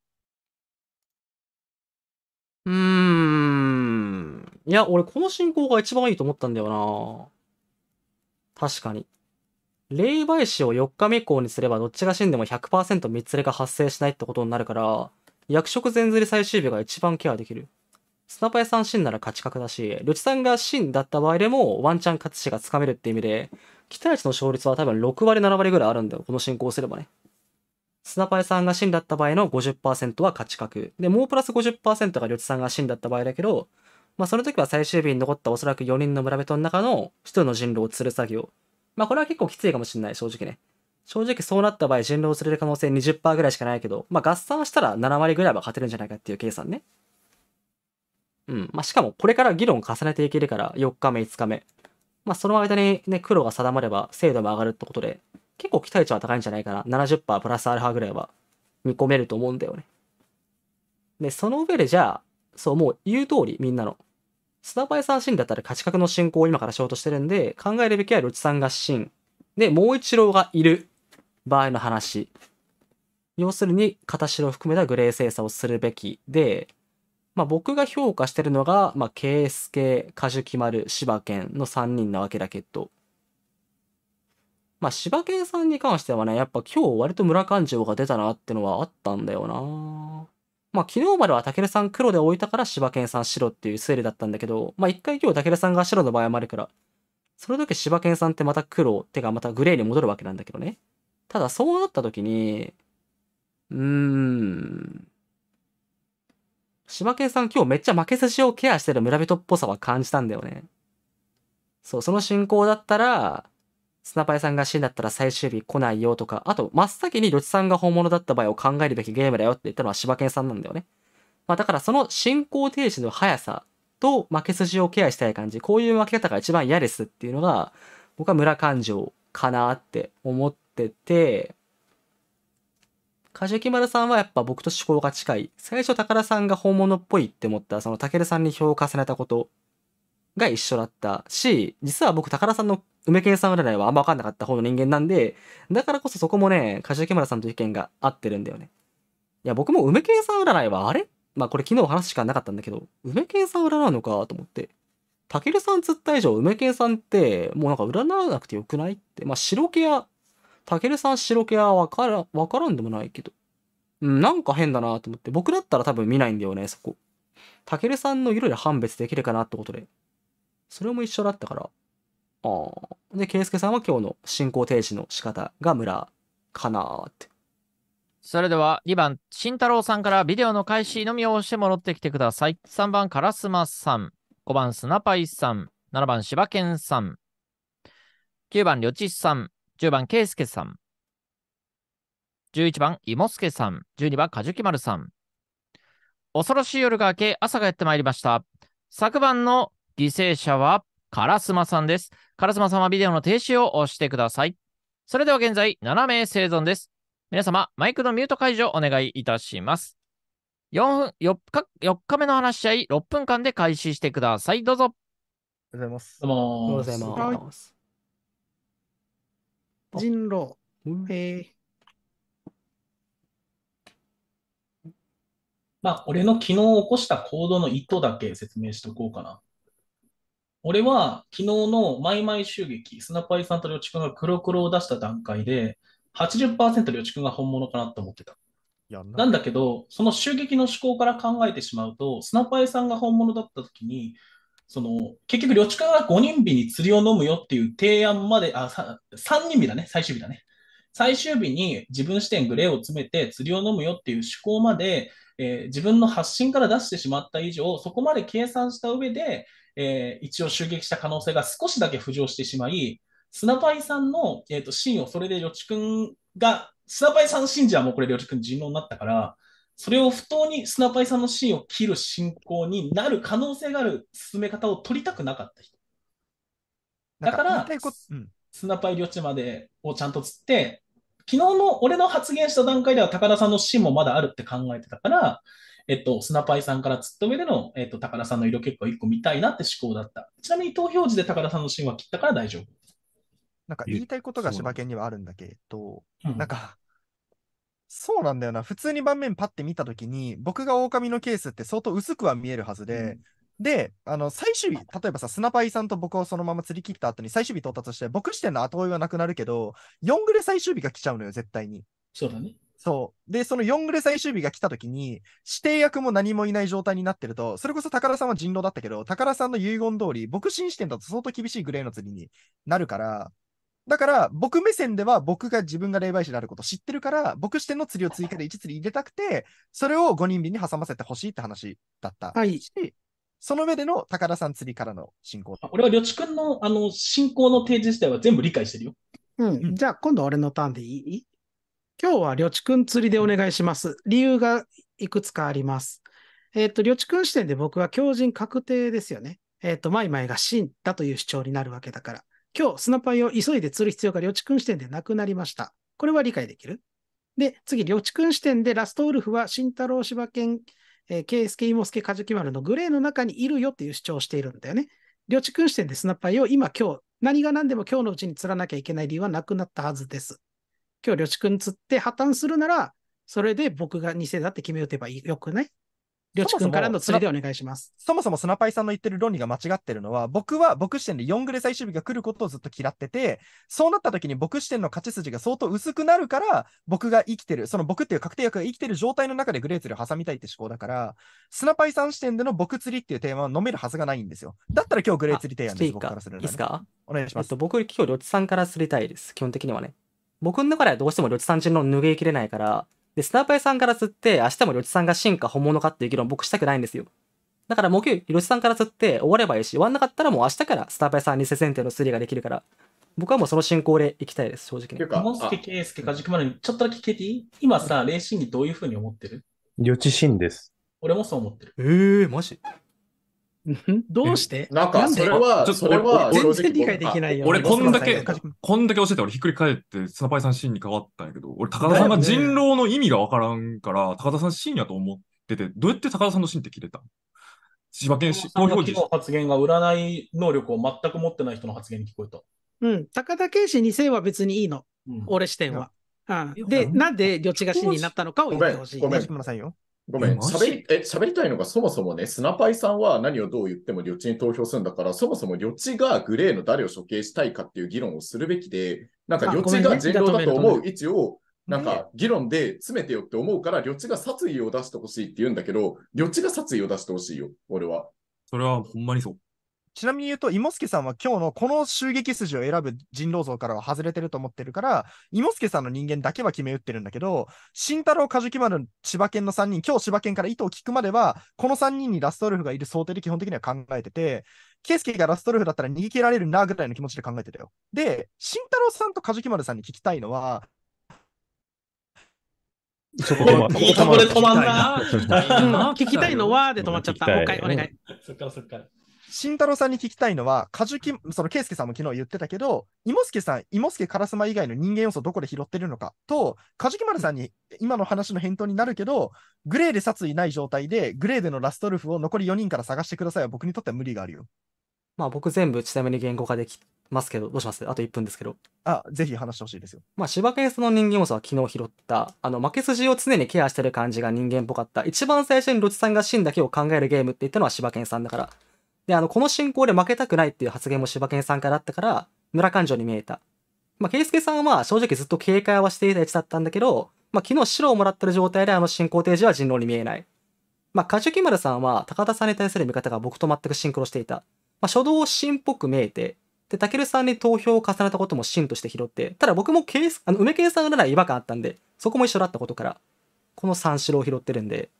L: うーん。いや、俺この進行が一番いいと思ったんだよな確かに。霊媒師を4日目以降にすればどっちが死んでも100%三つれが発生しないってことになるから、役職全釣り最終日が一番ケアできる。スナパイさん死んだら勝ち確だし、ルチさんが死んだった場合でもワンチャン勝ちがつかめるって意味で、期待値の勝率は多分6割7割ぐらいあるんだよ。この進行すればね。スナパイさんが死んだった場合の50%は勝ち確。で、もうプラス50%がルチさんが死んだった場合だけど、まあ、その時は最終日に残ったおそらく4人の村人の中の1人の人狼を釣る作業。まあ、これは結構きついかもしんない、正直ね。正直そうなった場合、人狼を釣れる可能性20%ぐらいしかないけど、まあ、合算したら7割ぐらいは勝てるんじゃないかっていう計算ね。うん。まあ、しかもこれから議論を重ねていけるから、4日目、5日目。まあ、その間にね、黒が定まれば精度も上がるってことで、結構期待値は高いんじゃないかな。70%プラスアルファぐらいは見込めると思うんだよね。で、その上でじゃあ、そう、もう言う通りみんなの。スターバイさんシーンだったら価値格の進行を今からしようとしてるんで、考えるべきはルチさんがシーン。で、もう一郎がいる場合の話。要するに、片白を含めたグレー精査をするべきで、まあ、僕が評価してるのが、まあ、ケースケ、カジュキマル、柴犬の3人なわけだけど、まあ、柴犬さんに関してはね、やっぱ今日割と村勘定が出たなってのはあったんだよなまあ昨日まではタケルさん黒で置いたから柴犬さん白っていう推理だったんだけど、まあ一回今日タケルさんが白の場合もあるから、その時柴犬さんってまた黒、てかまたグレーに戻るわけなんだけどね。ただそうなった時に、うーん。柴犬さん今日めっちゃ負け筋をケアしてる村人っぽさは感じたんだよね。そう、その進行だったら、スナパイさんが死んだったら最終日来ないよとか、あと、真っ先にロチさんが本物だった場合を考えるべきゲームだよって言ったのは柴犬さんなんだよね。まあ、だからその進行停止の速さと負け筋をケアしたい感じ、こういう負け方が一番嫌ですっていうのが、僕は村勘定かなって思ってて、梶木丸さんはやっぱ僕と思考が近い。最初宝さんが本物っぽいって思ったそのたけるさんに票を重ねたことが一緒だったし、実は僕宝さんの梅系さん占いはあんま分かんなかった方の人間なんで、だからこそそこもね、柏木村さんと意見が合ってるんだよね。いや、僕も梅系さん占いはあれまあこれ昨日話しかなかったんだけど、梅系さん占うのかと思って。たけるさん釣った以上、梅系さんって、もうなんか占わなくてよくないって。まあ白毛ア、たけるさん白毛はわから、わからんでもないけど。うん、なんか変だなと思って。僕だったら多分見ないんだよね、そこ。たけるさんの色で判別できるかなってことで。それも一緒だったから。ああ。で、圭介さんは今日の進行停止の仕方が村かなって。
A: それでは2番、慎太郎さんからビデオの開始のみを押して戻ってきてください。3番、カラスマさん。5番、スナパイさん。7番、柴犬さん。9番、りょちさん。10番、けいすけさん。11番、いもすけさん。12番、かじゅきまるさん。恐ろしい夜が明け、朝がやってまいりました。昨晩の犠牲者は、カラスマさんです。カラスマはビデオの停止を押してください。それでは現在、7名生存です。皆様、マイクのミュート解除をお願いいたします。4, 4, 日 ,4 日目の話し合い、6分間で開始してください。どうぞ。ありがとうございます。どうも。おはようございます。
F: 人狼。えー、まあ、俺の昨日起こした行動の意図だけ説明しておこうかな。俺は昨日のマイマイ襲撃、スナパイさんとりょちくんが黒黒を出した段階で、80%りょちくんが本物かなと思ってた。んななんだけど、その襲撃の思考から考えてしまうと、スナパイさんが本物だった時に、その結局、りょちくんが5人日に釣りを飲むよっていう提案まで、あ、3人日だね、最終日だね。最終日に自分視点グレーを詰めて釣りを飲むよっていう思考まで、えー、自分の発信から出してしまった以上、そこまで計算した上で、えー、一応襲撃した可能性が少しだけ浮上してしまい、スナパイさんの、えーと、シーンをそれでよちくんが、スナパイさんのシーンじゃもうこれよちくん尋問になったから、それを不当にスナパイさんのシーンを切る進行になる可能性がある進め方を取りたくなかった人。
B: だから、かう
F: ん、スナパイ旅地までをちゃんと釣って、昨日の俺の発言した段階では高田さんのシーンもまだあるって考えてたから、えっと、スナパイさんから釣った上での、えっと、高田さんの色結構一個見たい
B: なって思考だった。ちなみに投票時で高田さんのシーンは切ったから大丈夫。なんか言いたいことが柴犬にはあるんだけど、うん、なんか、そうなんだよな。普通に盤面パッて見たときに、僕が狼のケースって相当薄くは見えるはずで、うんで、あの、最終日、例えばさ、スナパイさんと僕をそのまま釣り切った後に最終日到達して、僕視点の後追いはなくなるけど、4グレ最終日が来ちゃうのよ、絶対に。そうだね。そう。で、その4グレ最終日が来た時に、指定役も何もいない状態になってると、それこそ宝さんは人狼だったけど、宝さんの遺言通り、僕新視点だと相当厳しいグレーの釣りになるから、だから、僕目線では僕が自分が霊媒師であることを知ってるから、僕視点の釣りを追加で1釣り入れたくて、それを5人日に挟ませてほしいって話だったはい。その上での高田さん釣りからの進行。俺は、りょちくんの、あの、進行の
F: 提示自体は全部理解してるよ。
J: うん。うん、じゃあ、今度俺のターンでいい今日はりょちくん釣りでお願いします。理由がいくつかあります。えっ、ー、と、りょちくん視点で僕は強靭確定ですよね。えっ、ー、と、マイマイが真だという主張になるわけだから。今日、スナパイを急いで釣る必要がりょちくん視点でなくなりました。これは理解できるで、次、りょちくん視点でラストウルフは慎太郎柴犬、えー、ケイスケイモスケカジキマルのグレーの中にいるよっていう主張をしているんだよね。りょちくん視点でスナパイを今今日、何が何でも今日のうちに釣らなきゃいけない理由はなくなったはずです。今日、りょちくんつって破綻するなら、それで僕が偽
B: だって決め打てばよくないりょちくんからの釣りでお願いします。そもそもスナパイさんの言ってる論理が間違ってるのは、僕は僕視点で4グレ最終日が来ることをずっと嫌ってて、そうなった時に僕視点の勝ち筋が相当薄くなるから、僕が生きてる、その僕っていう確定役が生きてる状態の中でグレーツりを挟みたいって思考だから、スナパイさん視点での僕釣りっていうテーマは飲めるはずがないんで
L: すよ。だったら今日グレー釣り提案です、僕からする、ね、いいですかお願いします。えっと、僕、今日りょちさんから釣りたいです、基本的にはね。僕の中ではどうしても呂地さん人論拭いきれないから、で、スナーパイさんから釣って、明日も呂地さんが真か本物かっていう議論僕したくないんですよ。だからもう今日、呂地さんから釣って終わればいいし、終わんなかったらもう明日からスターパイさんに世選定の推理ができるから、僕はもうその進行でいきたいです、正直に。モンスケ、
F: ケイスケ、カジクマルに、ちょっとだけ聞いていい今さ、霊心にどういうふうに思ってる
D: 予知心です。
F: 俺もそう思ってる。ええー、マジ *laughs* どうしてな
A: んか、それは、それは、全然理解できないよ。俺、こんだけ、
H: こんだけ教えて、俺、ひっくり返って、スナパイさんシーンに変わったんやけど、俺、高田さんが人狼の意味がわからんから、高田
F: さんシーンやと思ってて、どうやって高田さんのシーンって切れた千葉県市、投票時。の発言が占い能力を全く持ってない人の発言に聞こえた。
J: うん、高田健氏2世は別にいいの、
F: 俺視点は。
J: で、なんで、予知が死になったのかを言ってほしい、ごめん、ごめ
B: ん。ごめん、喋り、
M: え、喋りたいのがそもそもね、スナパイさんは何をどう言っても旅地に投票するんだから、そもそも旅地がグレーの誰を処刑したいかっていう議論をするべきで、なんか旅地が人狼だと思う位置を、なんか議論で詰めてよって思うから、旅地が殺意を出してほしいって言うんだけど、旅地が殺意を出してほしいよ、俺は。
B: それはほんまにそう。ちなみに言うと、スケさんは今日のこの襲撃筋を選ぶ人狼像からは外れてると思ってるから、スケさんの人間だけは決め打ってるんだけど、慎太郎、梶木丸、千葉県の3人、今日千葉県から意図を聞くまでは、この3人にラストルフがいる想定で基本的には考えてて、スケがラストルフだったら逃げ切られるなぐらいの気持ちで考えてたよ。で、慎太郎さんと梶木丸さんに聞きたいのは、そこ止 *laughs* ここで止まんな。聞きたい *laughs* のはで止まっちゃった。もう一回お願い。そっからそっから。慎太郎さんに聞きたいのは、カジュキ、その圭介さんも昨日言ってたけど、ス助さん、カ助烏丸以外の人間要素どこで拾ってるのかと、カジュキ丸さんに今の話の返答になるけど、グレーで殺意ない状態で、グレーでのラストルフを残り4人から探してくださいは僕にとっては無理があるよ。
L: まあ僕全部ちなみに言語化できますけど、どうしますあと1分ですけど。あ、ぜひ
B: 話してほしいですよ。
L: まあ芝ケースの人間要素は昨日拾った、あの負け筋を常にケアしてる感じが人間っぽかった、一番最初にロチさんがシだけを考えるゲームって言ったのは芝ケンさんだから。で、あの、この進行で負けたくないっていう発言も柴犬さんからあったから、村勘定に見えた。まあ、圭介さんはまあ、正直ずっと警戒はしていた位置だったんだけど、まあ、昨日白をもらってる状態であの進行提示は人狼に見えない。まあ、カジュキマルさんは高田さんに対する見方が僕と全くシンクロしていた。まあ、初動を真っぽく見えて、で、タケルさんに投票を重ねたことも真として拾って、ただ僕もケース、あの、梅圭さんなら違和感あったんで、そこも一緒だったことから、この三四郎を拾ってるんで、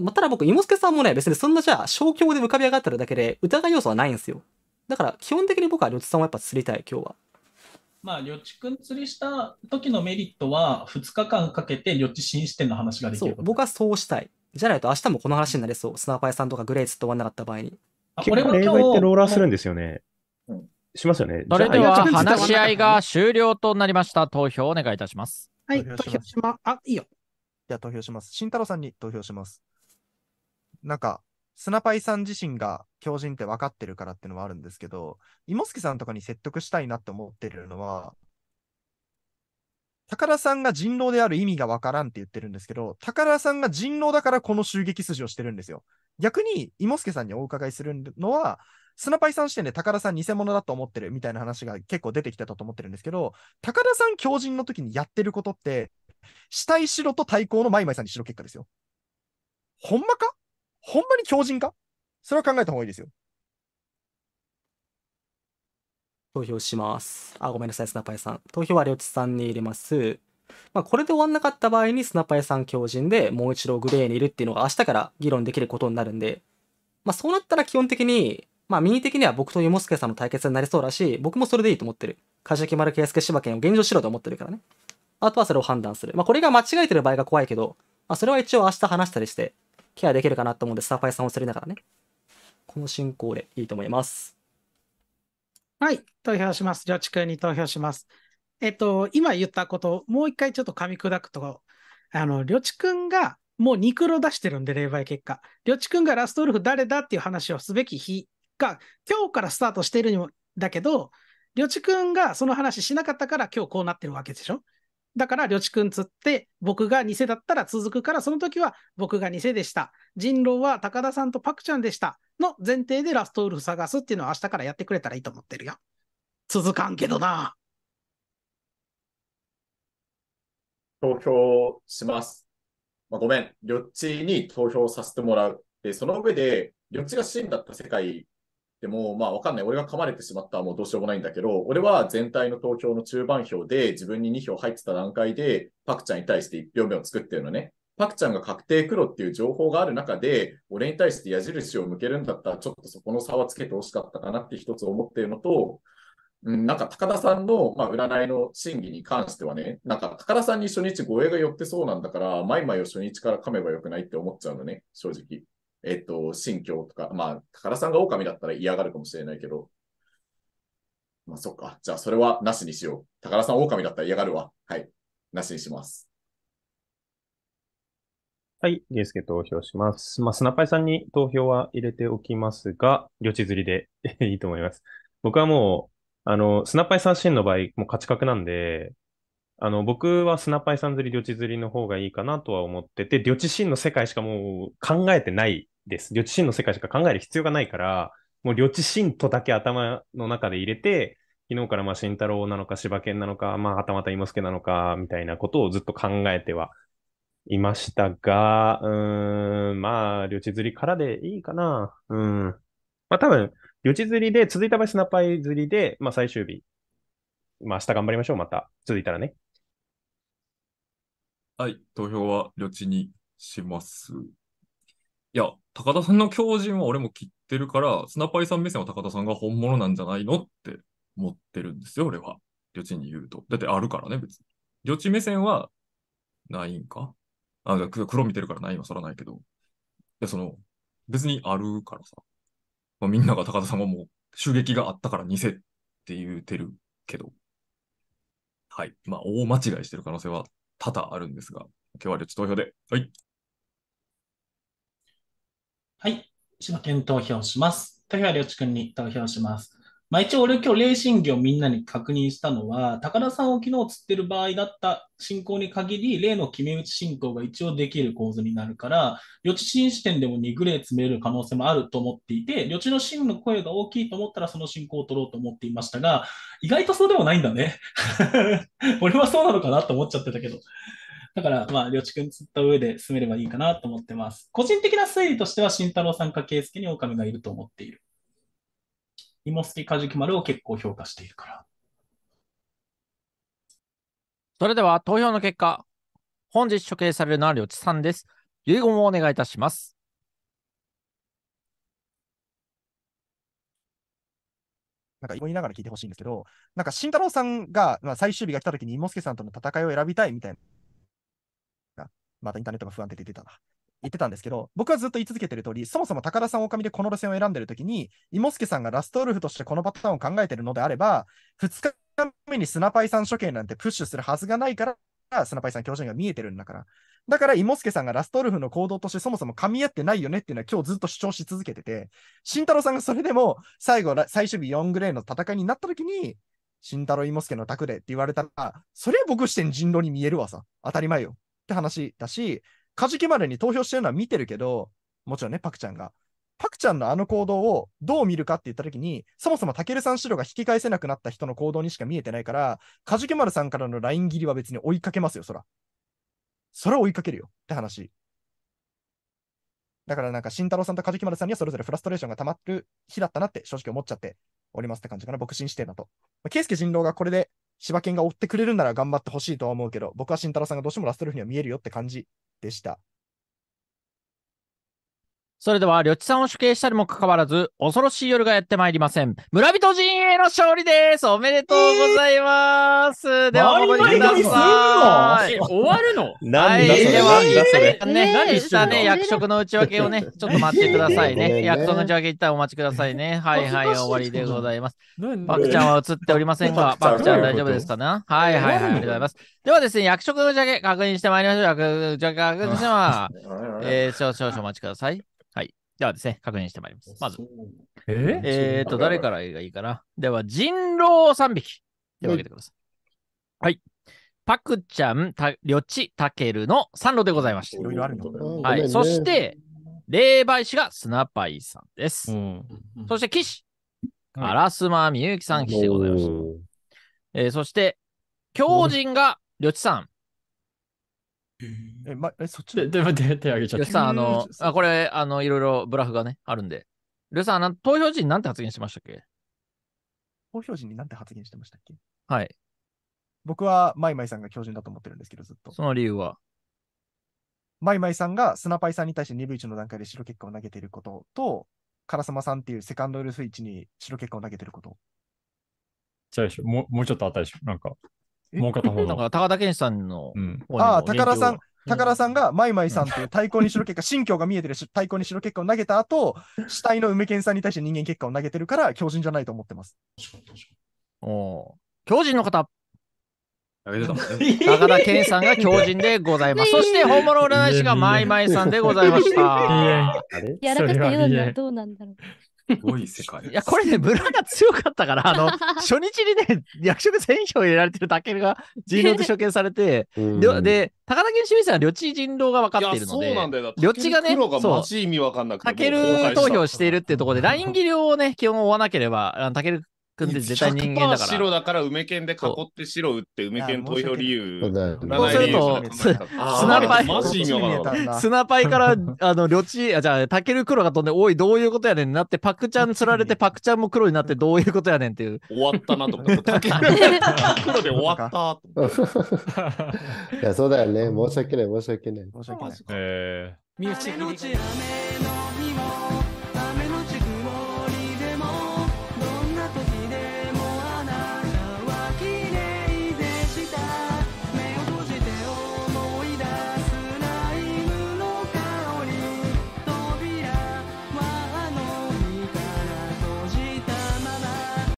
L: まただ僕、ス助さんもね、別にそんなじゃあ、消去で浮かび上がってるだけで、疑い要素はないんですよ。だから、基本的に僕は、りょちさんはやっぱ釣りたい、今日は。
F: まあ、りょちくん釣りした時のメリットは、2日間かけてりょち新視点の話
L: ができる。そう、僕はそうしたい。じゃないと、明日もこの話になりそう。スナーパイさんとかグレイツと終わんなかった場合に。これは今日。ってローラーす
D: るんですよね。うん、しますよね。それで
L: は、話し
A: 合いが終了となりました。投票お願いいたします。
B: はい、投票します。あ、いいよ。じゃあ投票します。慎太郎さんに投票します。なんか、スナパイさん自身が狂人って分かってるからっていうのはあるんですけど、イモスキさんとかに説得したいなって思ってるのは、高田さんが人狼である意味がわからんって言ってるんですけど、高田さんが人狼だからこの襲撃筋をしてるんですよ。逆に、イモスケさんにお伺いするのは、スナパイさん視点で高田さん偽物だと思ってるみたいな話が結構出てきてたと思ってるんですけど、高田さん狂人の時にやってることって、死体白と対抗のマイマイさんにしろ結果ですよ。ほんまかほんまに強靭かそれは考えた方がいいです
L: よ。投票します。あ、ごめんなさい、スナパイさん。投票は両津さんに入れます。まあ、これで終わんなかった場合にスナパイさん強靭でもう一度グレーにいるっていうのが明日から議論できることになるんで、まあ、そうなったら基本的に、まあ、右的には僕とユモスケさんの対決になりそうだし、僕もそれでいいと思ってる。梶木丸圭介柴犬を現状しろと思ってるからね。あとはそれを判断する。まあ、これが間違えてる場合が怖いけど、まあ、それは一応明日話したりして、ケアできるかなと思うんで、サファイさんをすりながらね、この進行でいいと思います。はい、投票します。ジョーチ君に投票しま
J: す。えっと、今言ったことをもう一回ちょっと噛み砕くと、あの、りょちくんがもう2ロ出してるんで、霊媒結果。りょちくんがラストウルフ誰だっていう話をすべき日が、今日からスタートしてるにも、だけど、りょちくんがその話しなかったから今日こうなってるわけでしょだから、りょちくんつって、僕が偽だったら続くから、その時は僕が偽でした。人狼は高田さんとパクちゃんでした。の前提でラストウルフ探すっていうのは明日からやってくれたらいいと思ってるよ。続かんけどな。
M: 投票します。まあ、ごめん、りょっちに投票させてもらう。で、その上で、りょっちが死んだった世界でも、まあわかんない。俺が噛まれてしまったらもうどうしようもないんだけど、俺は全体の投票の中盤票で自分に2票入ってた段階で、パクちゃんに対して1票目を作ってるのね。パクちゃんが確定黒っていう情報がある中で、俺に対して矢印を向けるんだったら、ちょっとそこの差はつけてほしかったかなって一つ思ってるのと、うん、なんか高田さんの、まあ、占いの審議に関してはね、なんか高田さんに初日護衛が寄ってそうなんだから、毎毎を初日から噛めばよくないって思っちゃうのね、正直。えっ、と、信教とか、まあ、宝さんが狼だったら嫌がるかもしれないけど、まあ、そっか。じゃあ、それはなしにしよう。宝さん狼だったら嫌がるわ。はい。なしにします。
D: はい。ゲスケ投票します。まあ、スナパイさんに投票は入れておきますが、予知釣りで *laughs* いいと思います。僕はもう、あの、スナパイさん支援の場合、もう勝ち確なんで、あの、僕はスナパイさん釣り、領地釣りの方がいいかなとは思ってて、領地シーンの世界しかもう考えてないです。領地心の世界しか考える必要がないから、もう領地心とだけ頭の中で入れて、昨日からまあ慎太郎なのか柴犬なのか、まあはたまた之助なのか、みたいなことをずっと考えてはいましたが、うーん、まあ、領地釣りからでいいかな。うん。まあ多分、領地釣りで、続いた場合スナパイ釣りで、まあ最終日。まあ明日頑張りましょう、また。続いたらね。
H: はい、投票は領地にします。いや、高田さんの狂人は俺も切ってるから、スナパイさん目線は高田さんが本物なんじゃないのって思ってるんですよ、俺は。旅地に言うと。だってあるからね、別に。旅地目線は、ないんかあ、黒見てるからない今そらないけど。で、その、別にあるからさ。まあ、みんなが高田さんはもう、襲撃があったから偽って言うてるけど。はい。まあ、大間違いしてる可能性は多々あるんですが、今日は旅地投票で。は
F: い。はい。柴犬投票します。竹原良知君に投票します。まあ、一応俺今日霊ングをみんなに確認したのは、高田さんを昨日釣ってる場合だった進行に限り、例の決め打ち進行が一応できる構図になるから、予知新視点でも2グレー詰める可能性もあると思っていて、予知の真の声が大きいと思ったらその進行を取ろうと思っていましたが、意外とそうでもないんだね。*laughs* 俺はそうなのかなと思っちゃってたけど。だから、まあ、りょちくん釣った上で進めればいいかなと思ってます。個人的な推理としては、慎太郎さんか圭介に狼がいると思っている。
A: モスきカジキ丸を結構評価しているから。それでは投票の結果、本日処刑されるのはりょちさんです。遺言をお願いいたします。
B: なんか言いながら聞いてほしいんですけど、なんか慎太郎さんが、まあ、最終日が来た時に、芋助さんとの戦いを選びたいみたいなまたインターネットが不安定で出てたな。言ってたんですけど、僕はずっと言い続けてる通り、そもそも高田さん、狼でこの路線を選んでるときに、イモスケさんがラストウルフとしてこのパターンを考えてるのであれば、2日目にスナパイさん処刑なんてプッシュするはずがないから、スナパイさん教授が見えてるんだから。だから、イモスケさんがラストウルフの行動としてそもそも噛み合ってないよねっていうのは今日ずっと主張し続けてて、慎太郎さんがそれでも最後、最終日4グレーの戦いになったときに、慎太郎イモスケの宅でって言われたら、それは僕視点人狼に見えるわさ。当たり前よ。って話だし、カジキマルに投票してるのは見てるけど、もちろんね、パクちゃんが。パクちゃんのあの行動をどう見るかって言ったときに、そもそもたけるさん白が引き返せなくなった人の行動にしか見えてないから、カジキマルさんからのライン切りは別に追いかけますよ、そら。それを追いかけるよって話。だからなんか、慎太郎さんとカジキマルさんにはそれぞれフラストレーションが溜まってる日だったなって正直思っちゃっておりますって感じかな。僕、し指定だと。ま圭介人狼がこれで柴犬が追ってくれるなら頑張ってほしいとは思うけど、僕は慎太郎さんがどうしてもラストルフには見えるよって感じでした。
A: それでは、りょちさんを主刑したにもかかわらず、恐ろしい夜がやってまいりません。村人陣営の勝利ですおめでとうございます、えー、では、お戻りください。終
E: わるのはい、では、
A: ね、何したね、役職の内訳をね、ちょっと待ってくださいね。役職の内訳一旦お待ちくださいね。はいはい、終わりでございます。パクちゃんは映っておりませんが、パクちゃん大丈夫ですかねはいはいありがとうございます。ではですね、役職の内訳確認してまいりましょう。役職の内訳確認してま、えー、少々お待ちください。ではですね、確認してまいります。まず。えー、えー、と、誰からがいいかなでは、人狼3匹。手を挙てください。はい。パクちゃん、たりょち、たけるの3路でございました。いろいろあるの、ね、はい、そして、霊媒師がスナパイさんです。うん、そして、岸、はい、アラスマみゆきさん、騎士でございました。えー、そして、狂人がりょちさん、え、ま、え、そっちで、で、待手挙げちゃった。さん、あの、あ、これ、あの、いろいろブラフがね、あるんで。ルさん、さん、投票時に何て発言してましたっけ
B: 投票時に何て発言してましたっけはい。僕は、マイマイさんが標準だと思ってるんですけど、ずっ
A: と。その理由はマ
B: イマイさんがスナパイさんに対して2分1の段階で白結果を投げていることと、カラサマさんっていうセカンドルスイッチに白結果を投げていること。
E: じゃあももうちょっとあったでしょなんか、
A: もう片方だから高田健さんのう。ん。ああ、高田さん。
B: 高田さんが、マイマイさんという対抗にしろ結果、信教が見えてるし、対抗にしろ結果を投げた後、*laughs* 死体の梅健さんに対して人間結果を投げてるから、強人じゃないと思ってます。お強人の方、
A: 高
B: 田健さんが強人
G: でございます。そして、本物占い師がマイマイさんでございました。いや、やらかしたうはどうなんだろう。
J: すご
A: い世界。いや、これね、村が強かったから、あの、*laughs* 初
G: 日にね、
A: 役職で0 0 0票入れられてるたけるが人狼で処刑されて、で、で高田健水さんは旅地人狼が分かっているので、そうなんだよ。旅地がね、そう、たける投票しているっていうところで、ライン切りをね、基本追わなければ、たける君って絶対人間だから。白
C: だから梅県で囲って白打って梅県投票理由。そうすると、スナパイ、ス
A: ナパイから、*laughs* あの、旅地、あ、じゃあ、タケル黒が飛んで、おい、どういうことやねんなって、パクちゃん釣られて、パクちゃんも黒になって、*laughs* どういうことやねんっていう。終わったなと思っ
K: て、黒 *laughs* で終わった。いや、そうだよね。申し訳ない、申し訳ない。申し訳ない。え
L: ー、身内。